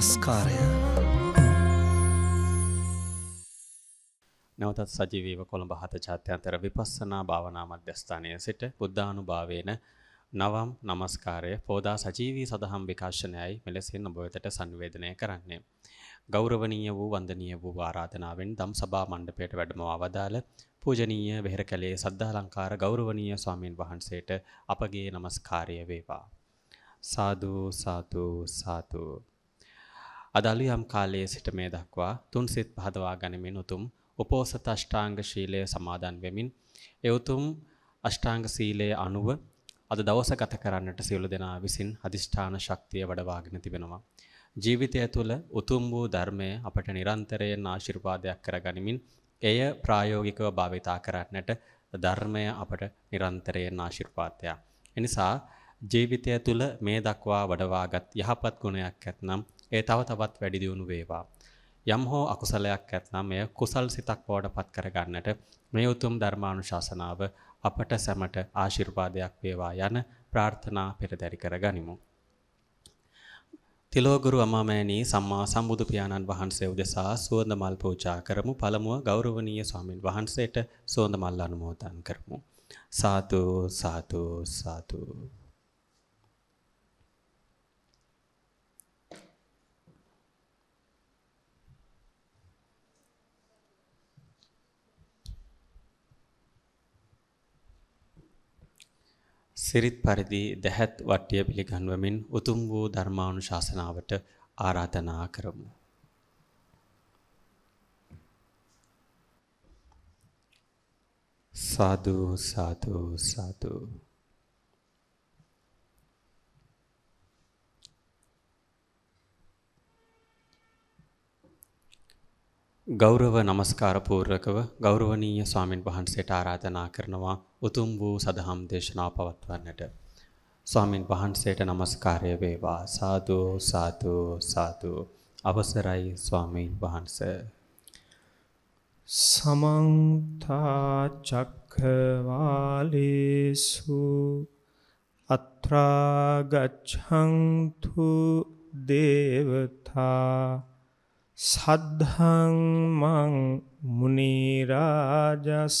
නමස්කාරය නැවතත් සජීවීව කොළඹ හත ජාත්‍යන්තර විපස්සනා භාවනා මධ්‍යස්ථානය සිට බුද්ධානුභාවේන නවම් නමස්කාරය පෝදා සජීවී සදහම් විකාශනයයි මෙලෙසින් ඔබ වෙතට සංවේදනය කරන්නේ. ගෞරවනීය වූ වන්දනීය වූ ආරාධනාවෙන් දම් සභා මණ්ඩපයට වැඩමව අවදාළ පූජනීය වෙහෙරකැලේ සද්ධාලංකාර ගෞරවනීය ස්වාමීන් වහන්සේට අපගේ নমස්කාරය වේවා. සාදු සාදු සාදු අදළු යම් කාලයේ සිට මේ දක්වා තුන්සිත පහදවා ගනිමින් උතුම් උපෝසත අෂ්ටාංග ශීලය සමාදන් වෙමින් ඒ උතුම් අෂ්ටාංග සීලයේ අනුව අද දවස ගත කරන්නට සියලු දෙනා විසින් අදිෂ්ඨාන ශක්තිය වඩවාගෙන තිබෙනවා. ජීවිතය තුළ උතුම් වූ ධර්මය අපට නිරන්තරයෙන් ආශිර්වාදයක් කරගනිමින් එය ප්‍රායෝගිකව භාවිතා කරන්නට ධර්මය අපට නිරන්තරයෙන් ආශිර්වාදයක්. එනිසා ජීවිතය තුළ මේ දක්වා වඩවාගත් යහපත් ගුණයක් ඇත්නම් ඒ තව තවත් වැඩි දියුණු වේවා. යම් හෝ අකුසලයක් ඇත්නම් එය කුසල් සිතක් බවට පත් කරගන්නට මේ උතුම් ධර්මානුශාසනාව අපට සැමට ආශිර්වාදයක් වේවා යන ප්‍රාර්ථනා පෙරදරි කරගනිමු. තිලෝගුරු අමාමෑණී සම්මා සම්බුදු පියාණන් වහන්සේ උදෙසා සුවඳ මල් පූජා කරමු. පළමුව ගෞරවනීය ස්වාමින් වහන්සේට සුවඳ මල් අනුමෝදන් කරමු. සාදු සාදු සාදු සිරිත් පරිදි දැහැත් වට්ටිය පිළිගන්වමින් උතුම් වූ ධර්මානුශාසනාවට ආරාධනා කරමු. සාදු සාදු සාදු ගෞරව নমස්කාර පූර්වකව ගෞරවනීය ස්වාමින් වහන්සේට ආරාධනා කරනවා උතුම් වූ සදහම් දේශනා පවත්වන්නට ස්වාමින් වහන්සේට নমස්කාරය වේවා සාදු සාදු සාදු අවසරයි ස්වාමීන් වහන්ස සමන්ත චක්ඛවාලේසු අත්‍රා ගච්ඡන්තු දේවතා සද්ධාං මං මුනි රාජස්ස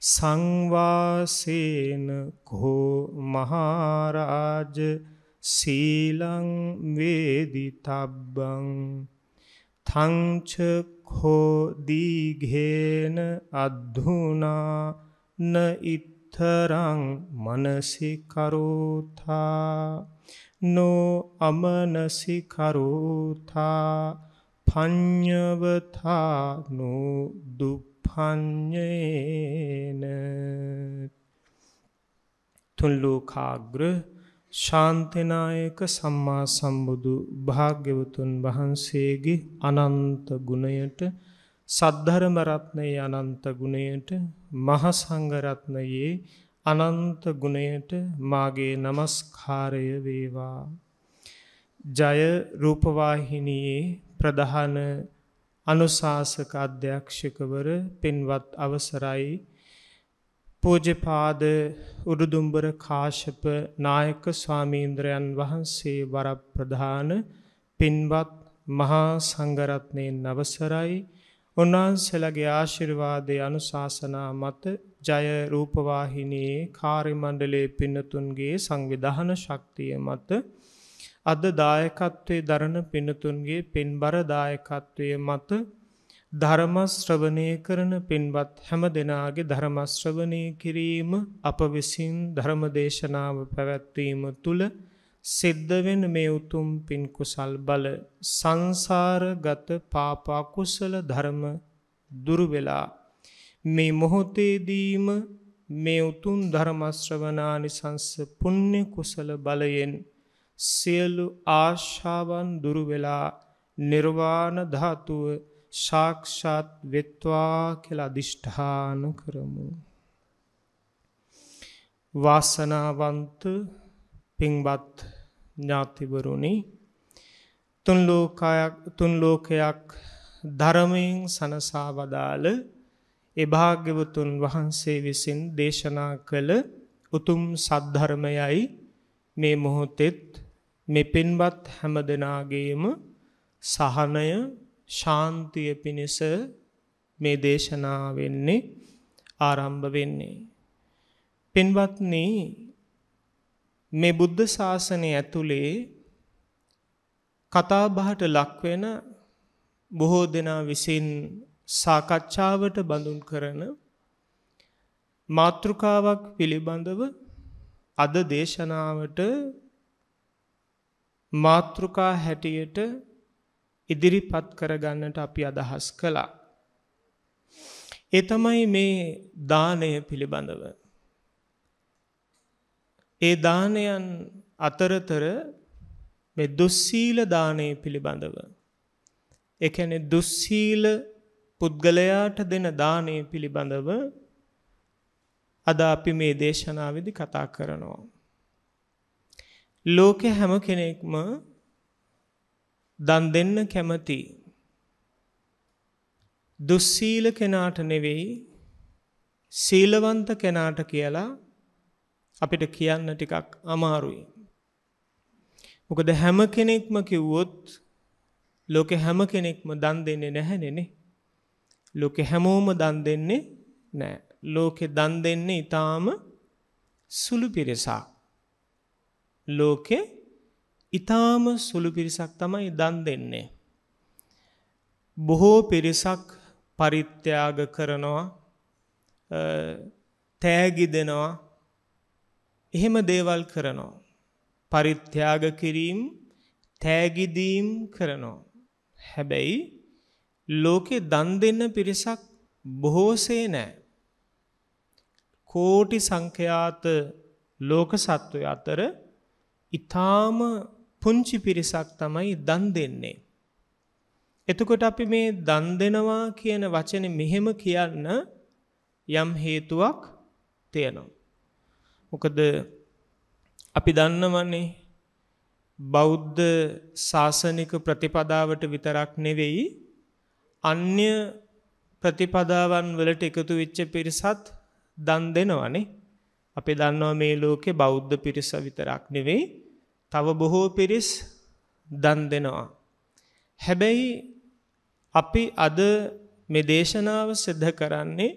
සංවාසේන කෝ මහරාජ සීලං වේදි තබ්බං තංච කෝ දීඝේන අද්ධුනා න ඉතරං මනසි කරෝථා නෝ අමනසි කරෝථා පඤ්ඤවතා නෝ දුක් පඤ්ඤේන තුන් ලෝකාග්‍ර ශාන්තනායක සම්මා සම්බුදු භාග්‍යවතුන් වහන්සේගේ අනන්ත ගුණයට සද්ධර්ම රත්නයේ අනන්ත ගුණයට මහ සංඝ රත්නයේ අනන්ත ගුණයට මාගේ নমස්කාරය වේවා ජය රූපවාහිනියේ ප්‍රධාන අනුශාසක අධ්‍යක්ෂකවර පින්වත් අවසරයි පූජපාද උඩුදුම්බර කාශප නායක ස්වාමීන්ද්‍රයන් වහන්සේ වර ප්‍රධාන පින්වත් මහා සංගරත්නයෙන් නවසරයි උන්වහන්සේලගේ ආශිර්වාදය අනුශාසනා මත ජය රූපවාහිනයේ කාරිමණ්ඩලේ පින්නතුන්ගේ සංවිධහන ශක්තිය මත අද දායකත්වයේ දරණ පිනතුන්ගේ පින්බර දායකත්වය මත ධර්මශ්‍රවනය කරන පින්වත් හැම දෙනාගේ ධර්මශ්‍රවනය කිරීම අප විසින් ධර්මදේශනාව පැවැත්වීම තුළ සිද්ධවෙන මේ උතුම් පින්කුසල් බල සංසාරගත පාපාකුසල ධර්ම දුරුවෙලා මේ මොහොතේදීම මේ උතුන් ධර්මශ්‍රවනානි සංස පුුණ්‍ය කුසල බලයෙන් සියලු ආශාවන් දුරුවෙලා නිර්වාණ ධාතුව සාක්ෂාත් වෙත්වා කියලා දිෂ්ඨාන කරමු. වාසනාවන්ත පින්බත් ඥාතිවරුණි තුන් ලෝකයක් තුන් ලෝකයක් ධර්මයෙන් සනසා වදාළ ඒ භාග්‍යවතුන් වහන්සේ විසින් දේශනා කළ උතුම් සද්ධර්මයයි මේ මොහොතෙත් මේ පින්වත් හැම දෙනාගේම සහනය ශාන්තිය පිණිස මේ දේශනා වෙන්නේ ආරම්භ වෙන්නේ. පින්වත්නි මේ බුද්ධ ශාසනය ඇතුලේ කතාබහට ලක්වෙන බොහෝ දෙනා විසින් සාකච්ඡාවට බඳුන් කරන මාතෘකාවක් පිළිබඳව අද දේශනාවට මාතෘකා හැටියට ඉදිරිපත් කරගන්නට අපි අදහස් කළා. එතමයි මේ දානය පිළිබඳව. ඒ දානයන් අතරතර දුස්සීල දානය පිළිබඳව. එකන දුස්සීල පුද්ගලයාට දෙන දානය පිළිබඳව අද අපි මේ දේශනාවිදි කතා කරනවා. ලෝකේ හැම කෙනෙක්ම දන් දෙන්න කැමති. දුස්සීල කෙනාට නෙවෙයි සීලවන්ත කෙනාට කියලා අපිට කියන්න ටිකක් අමාරුයි. මොකද හැම කෙනෙක්ම කිව්වොත් ලෝක හැම කෙනෙක්ම දන් දෙන්නේ නැහැනෙනේ. ලෝකෙ හැමෝම දන් දෙන්නේ නෑ. ලෝකෙ දන් දෙන්නේ ඊටාම සුළු පිරිසක්. ලෝකෙ ඉතාම සුළු පිරිසක් තමයි දන් දෙන්නේ. බොහෝ පිරිසක් පරිත්‍යාග කරනවා තෑගි දෙනවා එහෙම දේවල් කරනවා. පරිත්‍යාග කිරීම් තෑගිදීම් කරනවා. හැබැයි ලෝකෙ දන් දෙන්න පිරිසක් බොහෝසේ නෑ. කෝටි සංඛ්‍යාත ලෝක සත්වය අතර ඊටාම පුංචි පිරිසක් තමයි දන් දෙන්නේ. එතකොට අපි මේ දන් දෙනවා කියන වචනේ මෙහෙම කියන්න යම් හේතුවක් තියෙනවා. මොකද අපි දන්නවන්නේ බෞද්ධ ශාසනික ප්‍රතිපදාවට විතරක් නෙවෙයි අන්‍ය ප්‍රතිපදාවන් වලට එකතු වෙච්ච පිරිසත් දන් දෙනවනේ. අපි දන්නවා මේ ලෝකේ බෞද්ධ පිරිස විතරක් නෙවෙයි තව බොහෝ පිරිස් දන් දෙනවා. හැබැයි අපි අද මේ දේශනාව සිද්ධ කරන්නේ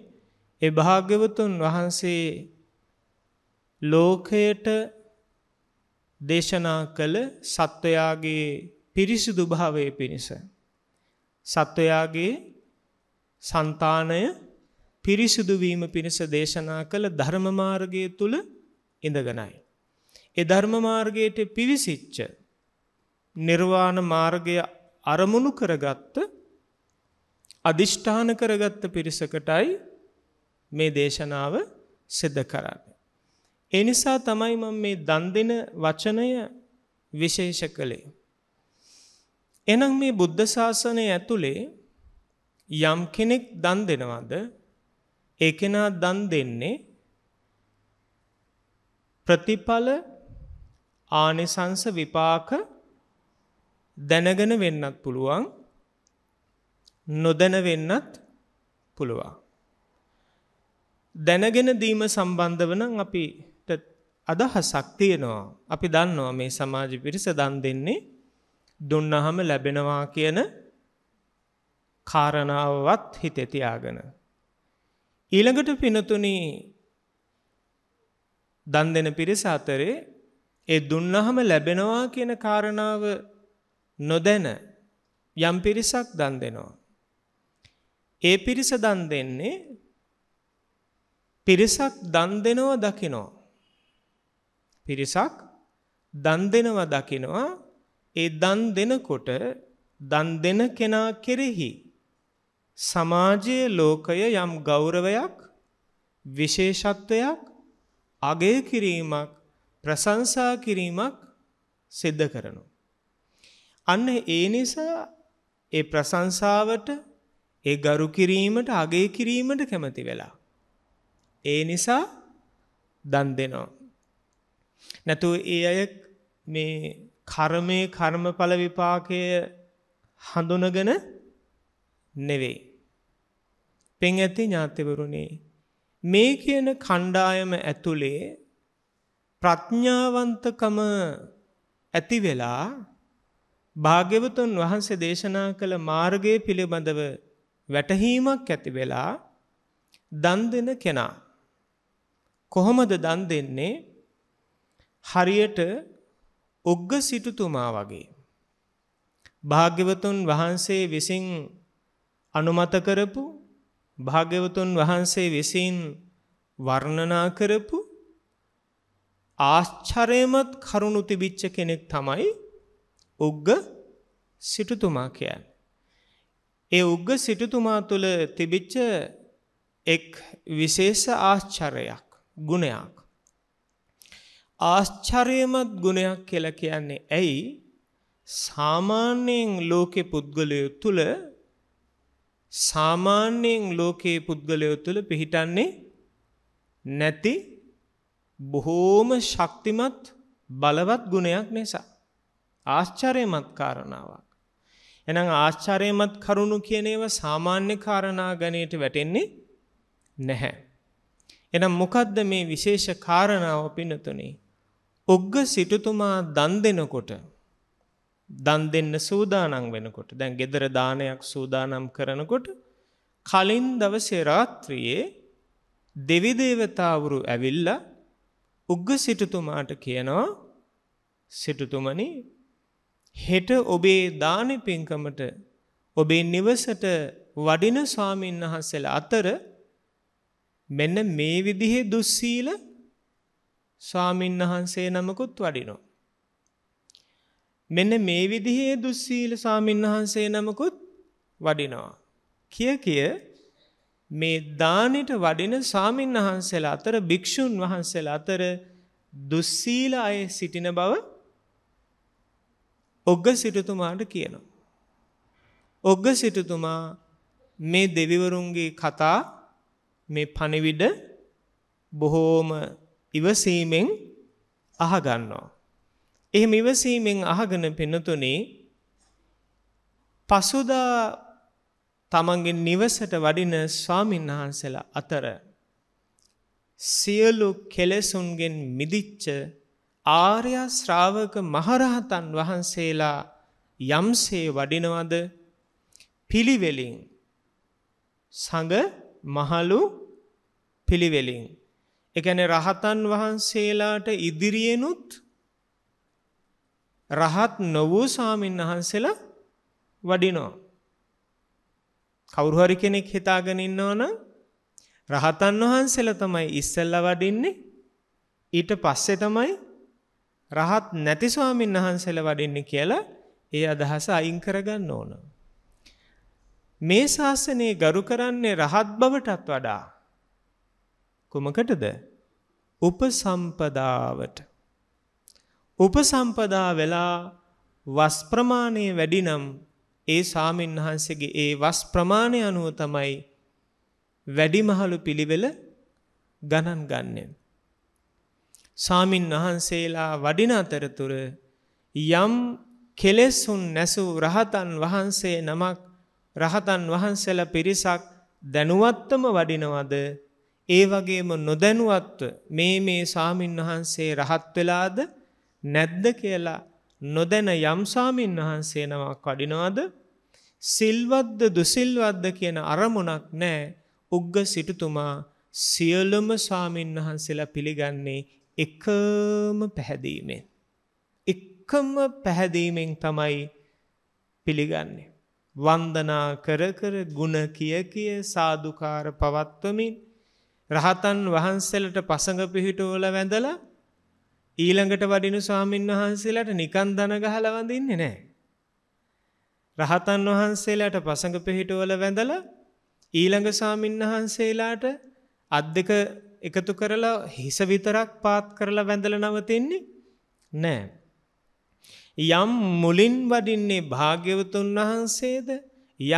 ඒ භාග්‍යවතුන් වහන්සේ ලෝකයට දේශනා කළ සත්වයාගේ පිරිසිදු භාවය පිණිස. සත්වයාගේ సంతානය පිරිසිදුවීම පිණිස දේශනා කළ ධර්මමාර්ගය තුළ ඉඳගෙනයි. ඒ ධර්ම මාර්ගයට පිවිසිච්ච නිර්වාණ මාර්ගය අරමුණු කරගත්ත අදිෂ්ඨාන කරගත්ත පිරිසකටයි මේ දේශනාව සිද්ධ කරන්නේ. ඒ නිසා තමයි මම මේ දන් දෙන වචනය විශේෂ කළේ. එහෙනම් මේ බුද්ධ ශාසනය ඇතුලේ යම් කෙනෙක් දන් දෙනවද? ඒ කෙනා දන් දෙන්නේ ප්‍රතිඵල ආනිසංස විපාක දැනගෙන වෙන්නත් පුළුවන් නොදැන වෙන්නත් පුළුවන්. දැනගෙන දීම සම්බන්ධ වන අපි අදහසක් තියෙනවා. අපි දන්නවා මේ සමාජ පිරිස දන් දෙන්නේ දුන්නහම ලැබෙනවා කියන කාරණාවවත් හිතෙතියාගෙන. ඊළඟට පිනතුනි දන් දෙන පිරිස අතරේ ඒ දුන්නහම ලැබෙනවා කියන කාරණාව නොදැන යම් පිරිසක් දන් දෙනවා. ඒ පිරිස දන් දෙන්නේ පිරිසක් දන් දෙනවා දකිනවා. පිරිසක් දන් දෙනවා දකිනවා ඒ දන් දෙනකොට දන් දෙන කෙනා කෙරෙහි සමාජයේ ලෝකය යම් ගෞරවයක් විශේෂත්වයක් අගය කිරීමක් ප්‍රශංසා කිරීමක් සිද්ධ කරනවා. අන්න ඒ නිසා ඒ ප්‍රශංසාවට ඒ ගරු කිරීමට අගේ කිරීමට කැමති වෙලා. ඒ නිසා දන් දෙනවා. නැතු ඒ අය මේ කර්මය කර්මඵල විපාකය හඳුනගෙන නෙවෙයි. පෙන් ඇති ඥාතිවරුණේ මේ කියන කණ්ඩායම ඇතුළේ ප්‍රඥාවන්තකම ඇති වෙලා භාග්‍යවතුන් වහන්සේ දේශනා කළ මාර්ගය පිළිබඳව වැටහීමක් ඇති වෙලා දන් දෙන කෙනා. කොහොමද දන් දෙන්නේ හරියට ඔග්ග සිටුතුමා වගේ. භාග්‍යවතුන් වහන්සේ විසින් අනුමත කරපු භාග්‍යවතුන් වහන්සේ විසින් වර්ණනා කරපු ආශ්චරයමත් කරුණු තිබිච්ච කෙනෙක් තමයි උග්ග සිටුතුමා කියන්. ඒ උග්ග සිටුතුමා තුළ තිබිච්ච එක් විශේෂ ආශ්චරයක් ගුණයක්. ආශ්චරයමත් ගුණයක් කියල කියන්නේ ඇයි සාමාන්‍යයෙන් ලෝකෙ පුද්ගලයෝ තුළ සාමාන්‍යයෙන් ලෝකයේ පුද්ගලයෝ තුළ පිහිටන්නේ නැති බොහෝම ශක්තිමත් බලවත් ගුණයක් නිසා. ආශ්චරයමත් කාරණාවක්. එනම් ආශ්චරයමත් කරුණු කියනේව සාමාන්‍ය කාරණා ගණයට වැටෙන්නේ නැහැ. එනම් මොකද්ද මේ විශේෂ කාරණාව පිනතුනේ. ඔග්ග සිටුතුමා දන් දෙනකොට දන් දෙන්න සූදානම් වෙනකොට දැන් ගෙදර දානයක් සූදානම් කරනකොට කලින් දවසේ රාත්‍රියේ දෙවිදේවතාවුරු ඇවිල්ලා උග්ග සිටුතුමාට කියනවා සිටුතුමනි හෙට ඔබේ දානෙ පින්කමට ඔබේ නිවසට වඩින ස්වාමීන් වහන්සේල අතර මෙන්න මේ විදිහේ දුස්සීල ස්වාමීන් වහන්සේ නමකුත් වඩිනෝ. මෙන්න මේ විදිහේ දුස්සීල ස්වාමීන් වහන්සේ නමකුත් වඩිනවා. කිය කිය මේ දානට වඩෙන සාමීන් වහන්සේලා අතර භික්‍ෂූන් වහන්සේලා අතර දුස්සීල අය සිටින බව ඔග්ග සිටතුමාට කියනවා. ඔග්ග සිටතුමා මේ දෙවිවරුන්ගේ කතා මේ පණිවිඩ බොහෝම ඉවසීමෙන් අහගන්නවා. එහෙම ඉවසීමෙන් අහගන පෙනතුනේ පසුදා තමන්ගේ නිවසට වඩින ස්වාමීන් වහන්සේලා අතර සියලු කෙලෙසුන්ගෙන් මිදිච්ච ආර්ය ශ්‍රාවක මහරහතන් වහන්සේලා යම්සේ වඩිනවද පිළිවෙලින් සඟ මහලු පිළිවෙලින් එකන රහතන් වහන්සේලාට ඉදිරියෙනුත් රහත් නොවූ සාමීන් වහන්සේලා වඩිනෝ කවුරු හරි කෙනෙක් හිතාගෙන ඉන්නවනම් රහතන් වහන්සේලා තමයි ඉස්සෙල්ලා වඩින්නේ ඊට පස්සේ තමයි රහත් නැති ස්වාමීන් වහන්සේලා වඩින්නේ කියලා ඒ අදහස අයින් කරගන්න ඕන. මේ ශාසනයේ ගරු කරන්නේ රහත් බවටත් වඩා කුමකටද? උපසම්පදාවට. උපසම්පදා වෙලා වස් ප්‍රමාණය වැඩි නම් ඒ සාමීන් වහන්සේගේ ඒ වස් ප්‍රමාණය අනුව තමයි වැඩිමහලු පිළිවෙල ගණන් ගන්නේ. සාමින් වහන්සේලා වඩින අතරතුර යම් කෙලෙසුන් නැසූ රහතන් වහන්සේ නමක් රහතන් වහන්සල පිරිසක් දැනුවත්තම වඩිනවද ඒ වගේම නොදැනුවත්ව මේ මේ සාමීන් වහන්සේ රහත් වෙලාද නැද්ද කියලා නොදැන යම්සාමීන් වහන්සේ නමක් කඩිනවාද සිල්වද්ද දුසිල්වද්ද කියන අරමුණක් නෑ උග්ග සිටුතුමා සියලුම ස්වාමීන් වහන්සේලා පිළිගන්නේ එකම පැහැදීමෙන්. එකම පැහැදීමෙන් තමයි පිළිගන්නේ. වන්දනා කර කර ගුණ කිය කිය සාධකාර පවත්වමින් රහතන් වහන්සලට පසඟ පිහිටුවල වැඳලා ඊළඟට වඩිනු ස්වාමීන් වහන්සේලාට නිකන් දන ගහලා වඳින්නේ නැහැ. රහතන් වහන්සේලාට පසඟ පිහිටවල වැඳලා ඊළඟ ස්වාමීන් වහන්සේලාට අත් දෙක එකතු කරලා හිස විතරක් පාත් කරලා වැඳලා නවතින්නේ නැහැ. යම් මුලින් වඩින්නේ භාග්‍යවතුන් වහන්සේද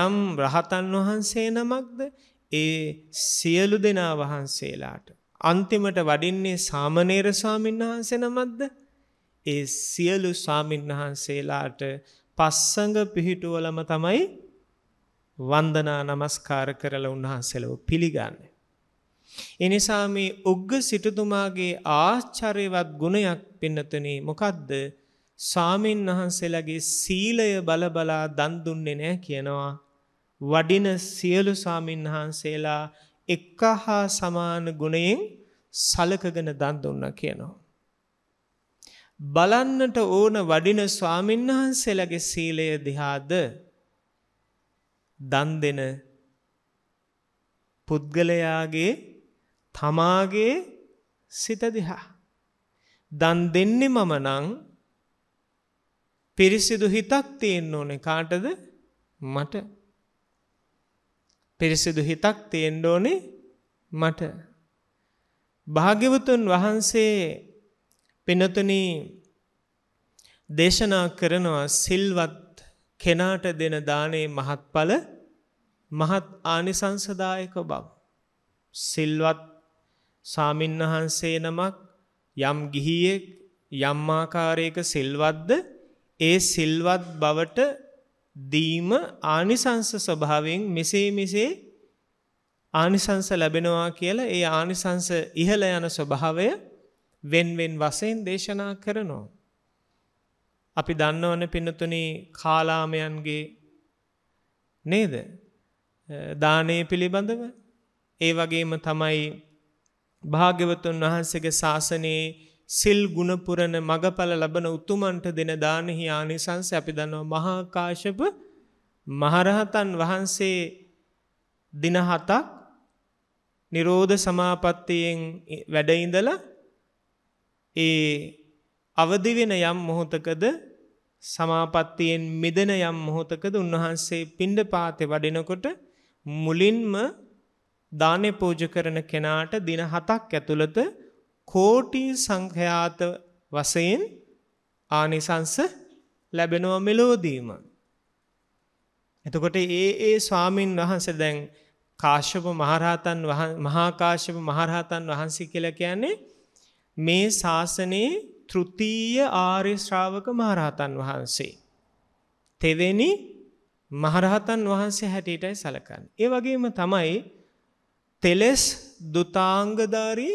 යම් රහතන් වහන්සේ නමක්ද ඒ සියලු දෙනා වහන්සේලාට අන්තිමට වඩින්නේ සාමනේර ස්වාමීන් වහන්සෙනමත්ද ඒ සියලු ස්වාමීන් වහන්සේලාට පස්සඟ පිහිටුවලම තමයි වන්දනා නමස්කාර කරල උන්වහන්සෙලව පිළිගන්න. එනිසා මේ උග්ග සිටතුමාගේ ආශ්චරයවත් ගුණයක් පින්නතනේ මොකදද සාමීන් වහන්සේලගේ සීලය බලබලා දන්දුන්නේ නෑ කියනවා. වඩින සියලු සාමීන් වහන්සේලා එක හා සමාන ගුණයෙන් සලකගෙන දන් දුන්න කියනවා. බලන්නට ඕන වඩින ස්වාමින්වහන්සේලගේ සීලය දිහාද දන් දෙන පුද්ගලයාගේ තමාගේ සිත දිහා. දන් දෙන්නේ මම නං පිරිසිදු හිතක් තියෙන්න ඕනේ කාටද මට පිරිසිදු හිතක් තියෙන්න ඕනේ මට. භාග්‍යවතුන් වහන්සේ පිනතුනි දේශනා කරනවා සිල්වත් කෙනාට දෙන දානේ මහත්ඵල මහත් ආනිසංසදායක බව. සිල්වත් සාමින් වහන්සේ නමක් යම් ගිහියෙක් යම්මාකාරයක සිල්වත්ද ඒ සිල්වත් බවට දීම ආනිසංස ස්වභාවයෙන් මෙසේ මෙසේ ආනිසංස ලැබෙනවා කියලා ඒ ආනිසංස ඉහළ යන ස්වභාවය වෙන්වෙන් වසයෙන් දේශනා කරනවා. අපි දන්නවන පිනතුනි කාලාමයන්ගේ නේද දානය පිළිබඳව ඒ වගේම තමයි භාග්‍යවතුන් වහන්සේගේ ශාසනයේ සිල් ගුණපුරණ මගඵල ලබන උතුමන්ට දෙන දානෙහි ආනිසංස අපි දන්නවා මහාකාශප මහරහතන් වහන්සේ දින හතක් නිරෝධ සමාපත්තියෙන් වැඩයිඳල ඒ අවදිවෙන යම් මොහොතකද සමාපත්තියෙන් මිදෙන යම් මොහොතකද උන්වහන්සේ පිණ්ඩ පාතය වඩෙනකොට මුලින්ම දානය පෝජ කරන කෙනාට දින හතක් ඇතුළත කෝටි සංඛ්‍යාත වසයෙන් ආනිසංස ලැබෙනව මෙලෝදීම. එතකොට ඒ ඒ ස්වාමීන් වහන්ස දැන් කාශ්‍යප මහරහතන් මහාකාශ්‍යප මහරහතන් වහන්සේ කියල කියන්නේ මේ ශාසනයේ තෘතිය ආර්යශ්‍රාවක මහරහතන් වහන්සේ. තෙවෙනි මහරහතන් වහන්සේ හැටියටයි සලකන්න. ඒ වගේම තමයි තෙලෙස් දුතාංගධාරී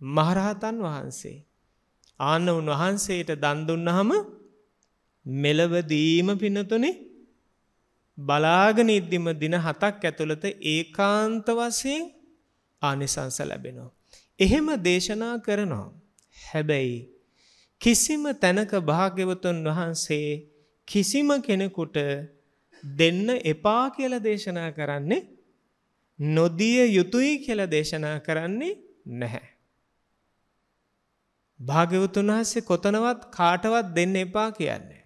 මහරහතන් වහන්සේ. ආන්න උන්වහන්සේට දන්දුන්නහම මෙලවදීම පිනතුනේ බලාගෙන ඉද්දිම දින හතක් ඇතුළත ඒකාන්ත වසයෙන් ආනිසංස ලැබෙනවා. එහෙම දේශනා කරනවා. හැබැයි කිසිම තැනක භාග්‍යවතුන් වහන්සේ කිසිම කෙනෙකුට දෙන්න එපා කියල දේශනා කරන්නේ නොදිය යුතුයි කියල දේශනා කරන්නේ නැහැ. භාග්‍යවතුන් වහන්සේ කොතනවත් කාටවත් දෙන්න එපා කියන්නේ.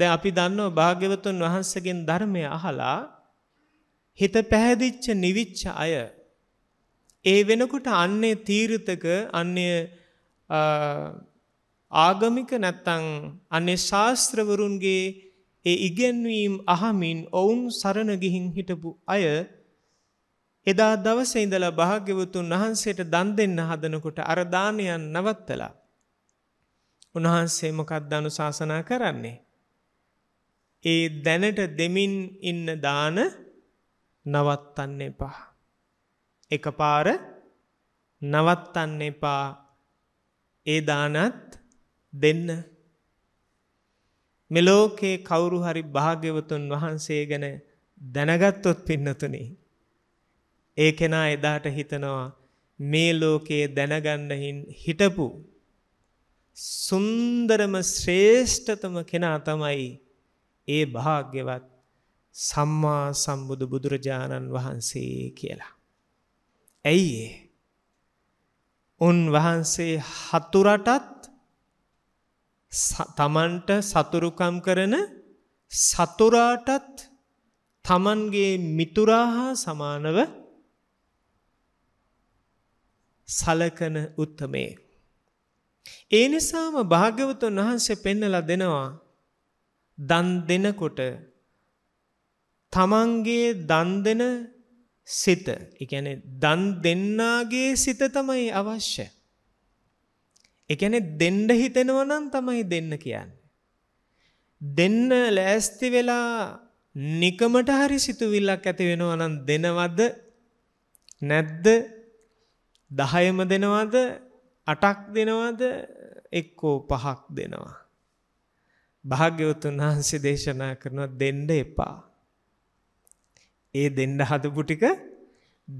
දැ අපි දන්නව භාග්‍යවතුන් වහන්සගෙන් ධර්මය අහලා හිත පැහැදිච්ච නිවිච්ච අය. ඒ වෙනකොට අන්නේ තීරතක අන්‍ය ආගමික නැත්තං අන්නේ ශාස්ත්‍රවරුන්ගේ ඒ ඉගැන්වීම් අහමින් ඔවුන් සරණගිහින් හිටපු අය එදා දවස ඉඳලා භාග්‍යවතුන් වහන්සේට දන් දෙන්න හදනකොට අරදානයන් නවත්තලා. උන්වහන්සේ මොකක් දනු ශාසනා කරන්නේ. ඒ දැනට දෙමින් ඉන්න දාන නවත්තන්න එපා. එක පාර නවත්තන්න එපා ඒ දානත් දෙන්න. මෙලෝකේ කවුරු හරි භාග්‍යවතුන් වහන්සේ ගැන දැනගත්තොත් පින්නතුනේ ඒ කෙනා එදාට හිතනවා මේ ලෝකයේ දැනගන්නහින් හිටපු සුන්දරම ශ්‍රේෂ්ඨතම කෙනා තමයි ඒ භාග්‍යවත් සම්මා සම්බුදු බුදුරජාණන් වහන්සේ කියලා. ඇයි ඒ? උන් වහන්සේ හතුරටත් තමන්ට සතුරුකම් කරන සතුරාටත් තමන්ගේ මිතුරා හා සමානව සලකන උත්තමේ. ඒ නිසාම භාග්‍යවතුන් වහන්සේ පෙන්නල දෙනවා දන් දෙනකොට තමන්ගේ දන් දෙන සිත එකන දන් දෙන්නාගේ සිත තමයි අවශ්‍ය. එකන දෙන්ඩ හිතෙනවනම් තමයි දෙන්න කියන්න. දෙන්න ලෑස්ති වෙලා නිකමට හරි සිතුවිල්ලක් ඇති වෙනවනම් දෙනවද නැද්ද දහයම දෙනවද අටක් දෙනවද එක්කෝ පහක් දෙනවා. භාග්‍යවතුන් වහන්සේ දේශනා කරනවා දෙන්ඩ එපා. ඒ දෙන්ඩ හදපුටික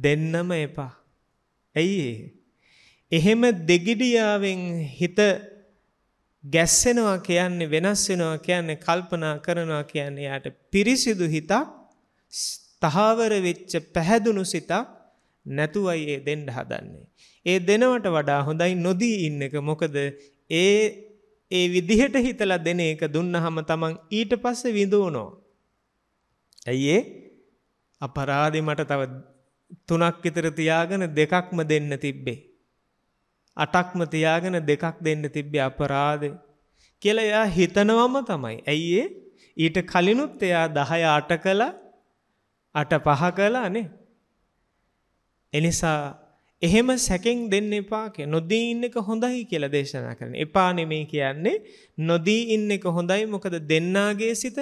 දෙන්නම එපා. ඇයි එහෙම දෙගිඩියාවෙන් හිත ගැස්සෙනවා කියන්නේ වෙනස් වෙනවා කියන්නේ කල්පනා කරනවා කියන්නේ යාට පිරිසිදු හිතක් ස්ථාවර වෙච්ච පැහැදුණු සිතක් නැතුවයි ඒ දෙන්ඩ හදන්නේ. ඒ දෙනවට වඩා හොඳයි නොදී ඉන්න එක මොකද ඒ ඒ විදිහට හිතලා දෙන එක දුන්න හම තමන් ඊට පස්ස විඳූනෝ. ඇයිඒ අපරාධි මට තව තුනක් විතර තියාගෙන දෙකක්ම දෙන්න තිබ්බේ. අටක්ම තියාගෙන දෙකක් දෙන්න තිබ්බේ අපරාධ කියල එයා හිතනවම තමයි. ඇයිඒ ඊට කලිනුත් එයා දහය අට කළ අට පහ කලානේ එනිසා එහෙම සැකෙන් දෙන්න එපා කිය. නොදී ඉන්න එක හොඳයි කියලා දේශනා කරන. එපා නෙමේ කියන්නේ නොදී ඉන්න එක හොඳයි මොකද දෙන්නාගේ සිත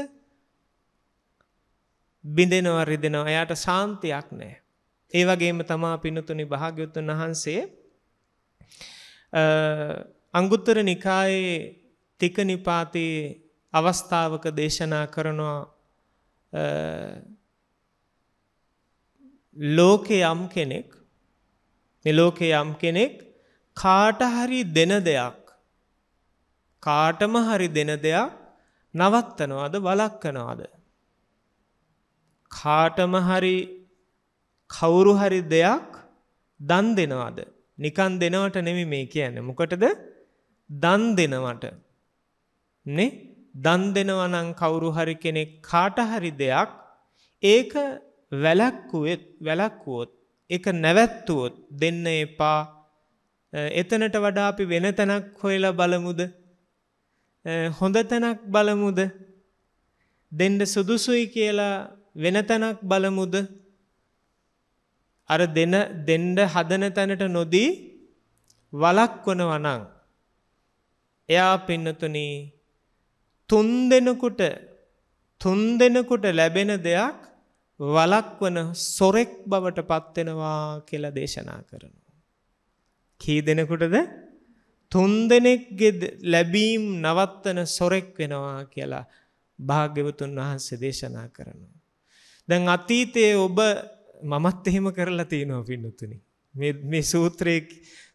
බිඳෙනවා රිදෙනවා. එයාට සාන්තියක් නැහැ. ඒ වගේම තමා පිනතුනි භාග්‍යවතුන් වහන්සේ අංගුත්තර නිකායේ තික නිපාතයේ අවස්ථාවක දේශනා කරනවා ලෝකේ යම් කෙනෙක් මේ ලෝකේ යම් කෙනෙක් කාට හරි දෙන දෙයක් කාටම හරි දෙන දෙයක් නවත්තනවාද වළක්වනවාද කාටම හරි කවුරු හරි දෙයක් දන් දෙනවාද නිකන් දෙනවට නෙමෙයි මේ කියන්නේ මොකටද දන් දෙනවට නේ දන් දෙනවා නම් කවුරු හරි කෙනෙක් කාට හරි දෙයක් ඒක වැලක්කුවෙත් වැලක්වුවොත් එක නැවැත්තුවොත් දෙන්න එපා එතනට වඩා අපි වෙන තැනක් හොයල බලමුද හොඳ තැනක් බලමුද දෙන්ඩ සුදුසුයි කියලා වෙන තැනක් බලමුද අර දෙන දෙන්ඩ හදන තැනට නොදී වලක්වන වනං එයා පින්නතුනී තුන් දෙනකුට තුන් දෙනකුට ලැබෙන දෙයක් වලක්වන සොරෙක් බවට පත්වෙනවා කියල දේශනා කරනවා. කී දෙනකුටද තුන් දෙනෙක් ලැබීම් නවත්තන සොරෙක් වෙනවා කියලා භාග්‍යවතුන් වහන්සේ දේශනා කරනවා. දැන් අතීතයේ ඔබ මමත් එහෙම කරලා තියෙනවා පින්නතුනි. මේ සූත්‍රයේ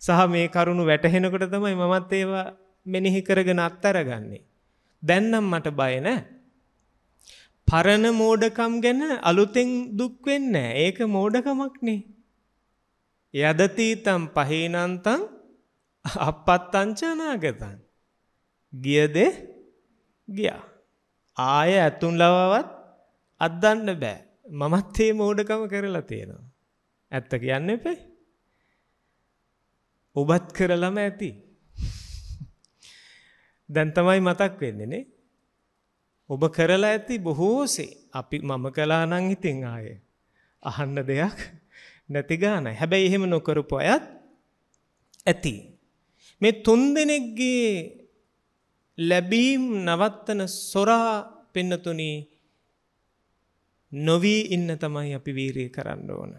සහ මේ කරුණු වැටහෙනකොට තමයි මමත් ඒවා මෙනෙහි කරගෙන අත්තරගන්නේ. දැන්නම් මට බය නැහැ. පරණ මෝඩකම් ගැන අලුතෙන් දුක් වෙන්නේ ඒක මෝඩකමක් නේ. යදතීතම් පහේනන්තං අපත්තංච අනාගතං. ගියද ගියා. ආය ඇතුන් ලවවත් අත්දන්න බෑ. මමත් මේ මෝඩකම කරලා තියෙනවා. ඇත්ත කියන්න එපේ. ඔබත් කරලම ඇති. දැන් තමයි මතක් වෙන්නේ නේ. ඔබ කරලා ඇති බොහෝසේ අපි මම කළා නම් ඉතින් ආයේ අහන්න දෙයක් නැති ගානයි. හැබැයි එහෙම නොකරපු අයත් ඇති. මේ තුන් දෙනෙක්ගේ ලැබීම් නවත්තන සොරා පෙන්නතුනි නොවී ඉන්න තමයි අපි වීරය කරන්න ඕන.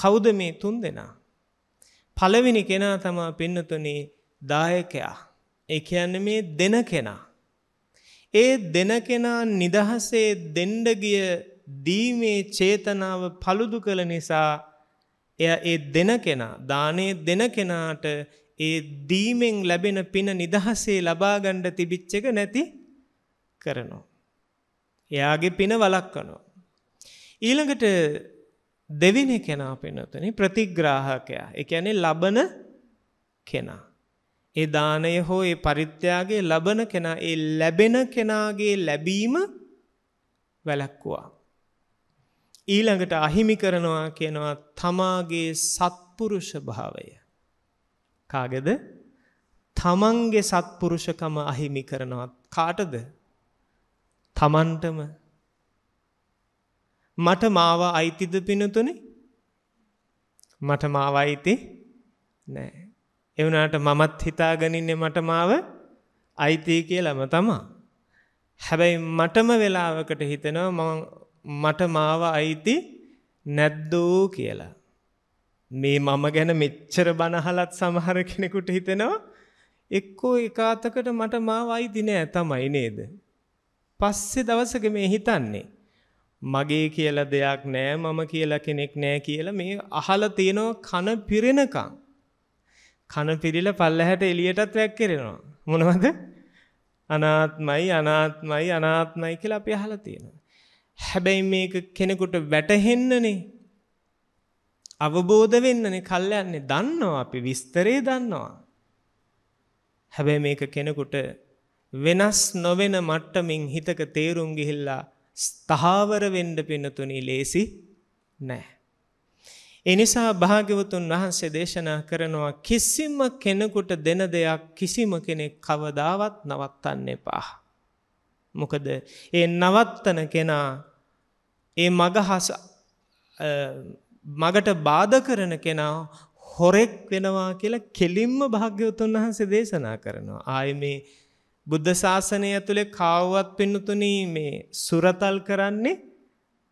කවුද මේ තුන් දෙනා. පළවෙනි කෙනා තමා පෙන්නතුනේ දායකයා. ඒ කියන්නේ මේ දෙන කෙනා. ඒ දෙන කෙනා නිදහසේ දෙන්ඩගිය දීමේ චේතනාව පළුදු කළ නිසා එය ඒ දෙන කෙනා දානේ දෙන කෙනාට ඒ දීමෙන් ලැබෙන පින නිදහසේ ලබාගණ්ඩ තිබිච්චක නැති කරනවා. එයාගේ පින වලක්කනෝ. ඊළඟට දෙවිනි කෙනා පෙනතන ප්‍රතිග්‍රාහකයා එකැනෙ ලබන කෙනා. ඒ දානය හෝ ඒ පරිත්‍යාගේ ලබන කෙනා ඒ ලැබෙන කෙනාගේ ලැබීම වැලැක්වා. ඊළඟට අහිමි කරනවා කියනවා තමාගේ සත්පුරුෂ භාවය. කාගෙද තමන්ගේ සත්පුරුෂකම අහිමි කරනවා කාටද තමන්ටම මට මාව අයිතිද පිනතුනේ මට මාව අයිති නෑ ඒ වුණාට මමත් හිතාගනින්නේ මට මාව අයිති කියලාම තමා. හැබැයි මටම වෙලාවකට හිතෙනවා මට මාව අයිති නැද්දෝ කියලා. මේ මම ගැන මෙච්චර බනහලත් සමහර කෙනෙකුට හිතෙනවා එක්කෝ එකාතකට මට මාව අයිති නෑ තමයි නේද. පස්සේ දවසක මේ හිතන්නේ. මගේ කියලා දෙයක් නෑ මම කියලා කෙනෙක් නෑ කියලා මේ අහල තියෙනවා කන පිරෙනකං. කන පිරිල පල්ලහැට එළියටත් වැක්කිරෙනවා. මොනවද? අනාත්මයි අනාත්මයි අනාත්මයි කියලා අපි අහලා තියෙනවා. හැබැයි මේක කෙනෙකුට වැටහෙන්නනේ අවබෝධ වෙන්නනේ කල්යන්නේ දන්නවා අපි විස්තරේ දන්නවා. හැබැයි මේක කෙනෙකුට වෙනස් නොවන මට්ටමින් හිතක තේරුම් ගිහිල්ලා ස්ථාවර වෙන්න පින්නතුනි ලේසි නැහැ. එනිසා භාග්‍යවතුන් වහන්සේ දේශනා කරනවා කිසිම කෙනෙකුට දෙන දෙයක් කිසිම කෙනෙක් කවදාවත් නවත්තන්න එපා. මොකද ඒ නවත්තන කෙනා ඒ මගහස මගට බාධ කරන කෙනා හොරෙක් වෙනවා කියලා කෙලින්ම භාග්‍යවතුන් වහන්සේ දේශනා කරනවා. ආය මේ බුද්ධ ශාසනය ඇතුළේ කාවවත් පෙන්නුතුනී මේ සුරතල් කරන්නේ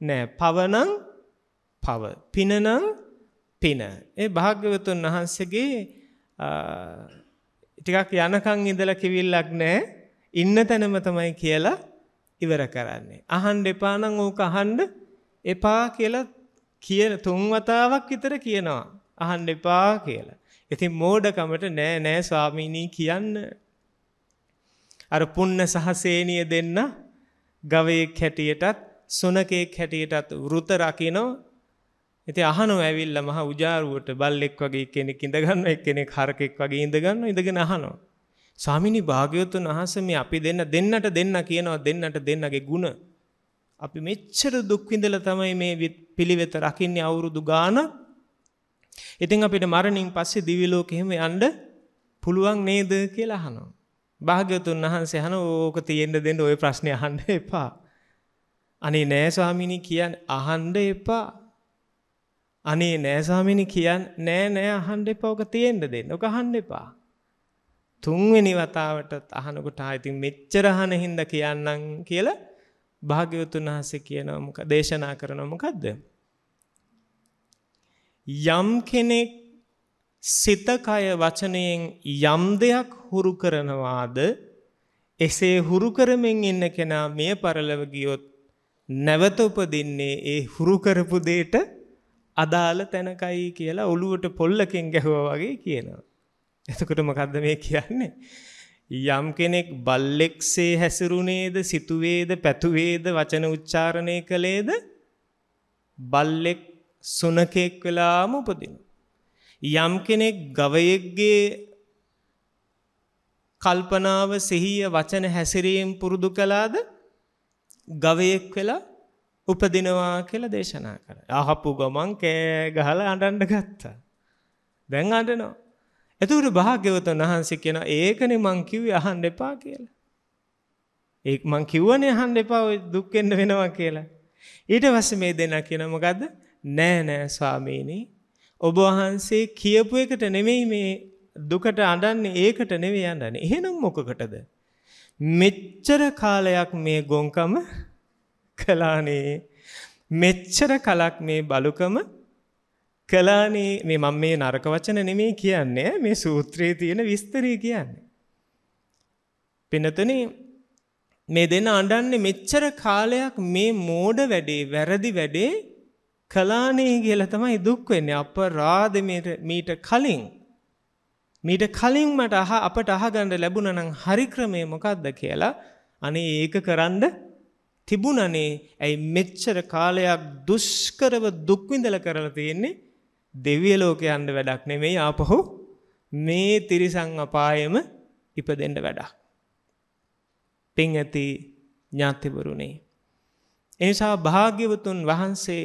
නෑ පවනං පව. පිනනං පින. ඒ භාග්‍යවතුන් වහන්සේගේ ටිකක් යනකං ඉඳල කිවිල්ලක් නෑ ඉන්න තැනම තමයි කියලා ඉවර කරන්නේ. අහන්ඩ එපානං ඕක අහන්ඩ එපා කියලා කියන තුන්වතාවක් විතර කියනවා. අහන්ඩ එපා කියලා. ඉතින් මෝඩකමට නෑ නෑ ස්වාමීණී කියන්න. අර පුන්න සහසේනිය දෙන්න ගවයෙක් හැටියටත් සුනකයෙක් හැටියටත් වෘත රකිනෝ ඇති අහනු ඇවිල්ල මහ උජාරුවට බල්ලෙක් වගේ කෙනෙක් ඉඳගන්න එක්කෙනෙ හරකෙක් වගේ ඉඳගන්න ඉඳගෙන අහනවා. සාමිනි භාගයොත්තුන් අහස මේ අපි දෙන්න දෙන්නට දෙන්න කියනවා දෙන්නට දෙන්නගේ ගුණ. අපි මෙච්චර දුක්විඳල තමයි මේ පිළිවෙත රකින්නේ අවුරුදු ගාන ඉතින් අපිට මරණින් පස්සේ දිවිලෝක එහෙම යන්ඩ පුළුවන් නේද කියලා හනෝ. භාග්‍යතුන් වහන්සේ හන ඕක තියෙන්ට දෙන්න ඔය ප්‍රශ්නය හන්ඩ එපා. අනේ නෑස්වාමිනි කියන් අහන්ඩ එපා අනේ නෑ ස්වාමීනි කියන් නෑ නෑ අහන්න එපා ඔක තියෙන්න දෙන්න. ඔක අහන්න එපා. තුන්වෙනි වතාවටත් අහනකොට ආයිති මෙච්චර අහන හින්දා කියන්නම් කියලා භාග්‍යවතුන් වහන්සේ කියනවා මොක දේශනා කරනවා මොකද්ද? යම් කෙනෙක් සිත කය වචනයෙන් යම් දෙයක් හුරු කරනවාද එසේ හුරු කරමින් ඉන්න කෙනා මිය පරලව ගියොත් නැවත උපදින්නේ ඒ හුරු කරපු දෙයට අදාළ තැනකයි කියලා ඔළුවට පොල්ලකින් ගැහුවා වගේ කියනවා. එතකොට මොකද්ද මේ කියන්නේ? යම් කෙනෙක් බල්ලෙක්සේ හැසිරුණේද සිතුවේද පැතුවේද වචන උච්චාරණය කළේද බල්ලෙක් සුනකෙක් වෙලාම උපදින. යම් කෙනෙක් ගවයෙක්ගේ කල්පනාව සිහිය වචන හැසිරීම් පුරුදු කළාද ගවයෙක් වෙලා උපදිනවා කියලා දේශනා කරා. අහපු ගමන් කෑ ගහලා අඬන්න ගත්තා. දැන් අඬනවා. එතකොට භාග්‍යවතුන් වහන්සේ කියනවා ඒකනේ මං කිව්වේ අහන්න එපා කියලා. ඒ මං කිව්වනේ අහන්න එපා ඔය දුක් වෙන්න වෙනවා කියලා. ඊට පස්සේ මේ දෙනා කියන මොකද්ද? නෑ නෑ ස්වාමීනි ඔබ වහන්සේ කියපු එකට නෙමෙයි මේ දුකට අඬන්නේ ඒකට නෙවෙයි අඬන්නේ. එහෙනම් මොකකටද? මෙච්චර කාලයක් මේ ගොංකම කළානේ මෙච්චර කලක් මේ බලුකම කලානේ මේ මම මේ නරක වචන නෙමේ කියන්නේ මේ සූත්‍රයේ තියෙන විස්තරය කියන්නේ. පිනතනේ මේ දෙන අඬන්නේ මෙච්චර කාලයක් මේ මෝඩ වැඩේ වැරදි වැඩේ කලානේ කියලා තමයි දුක් වෙන්නේ අපරාධ මීට කලින් මීට කලින් මට අහ අපට අහගන්න ලැබුණා නම් හරි ක්‍රමය මොකක්ද කියලා අනේ ඒක කරන්න තිබුණනේ ඇයි මෙච්චර කාලයක් දුෂ්කරව දුක් විඳලා කරලා තියෙන්නේ දෙවිය ලෝකේ යන්න වැඩක් නෙමෙයි ආපහු මේ තිරිසන් අපායෙම ඉපදෙන්න වැඩක්. පින් ඇති ඥාතිවරුනේ. එනිසා භාග්‍යවතුන් වහන්සේ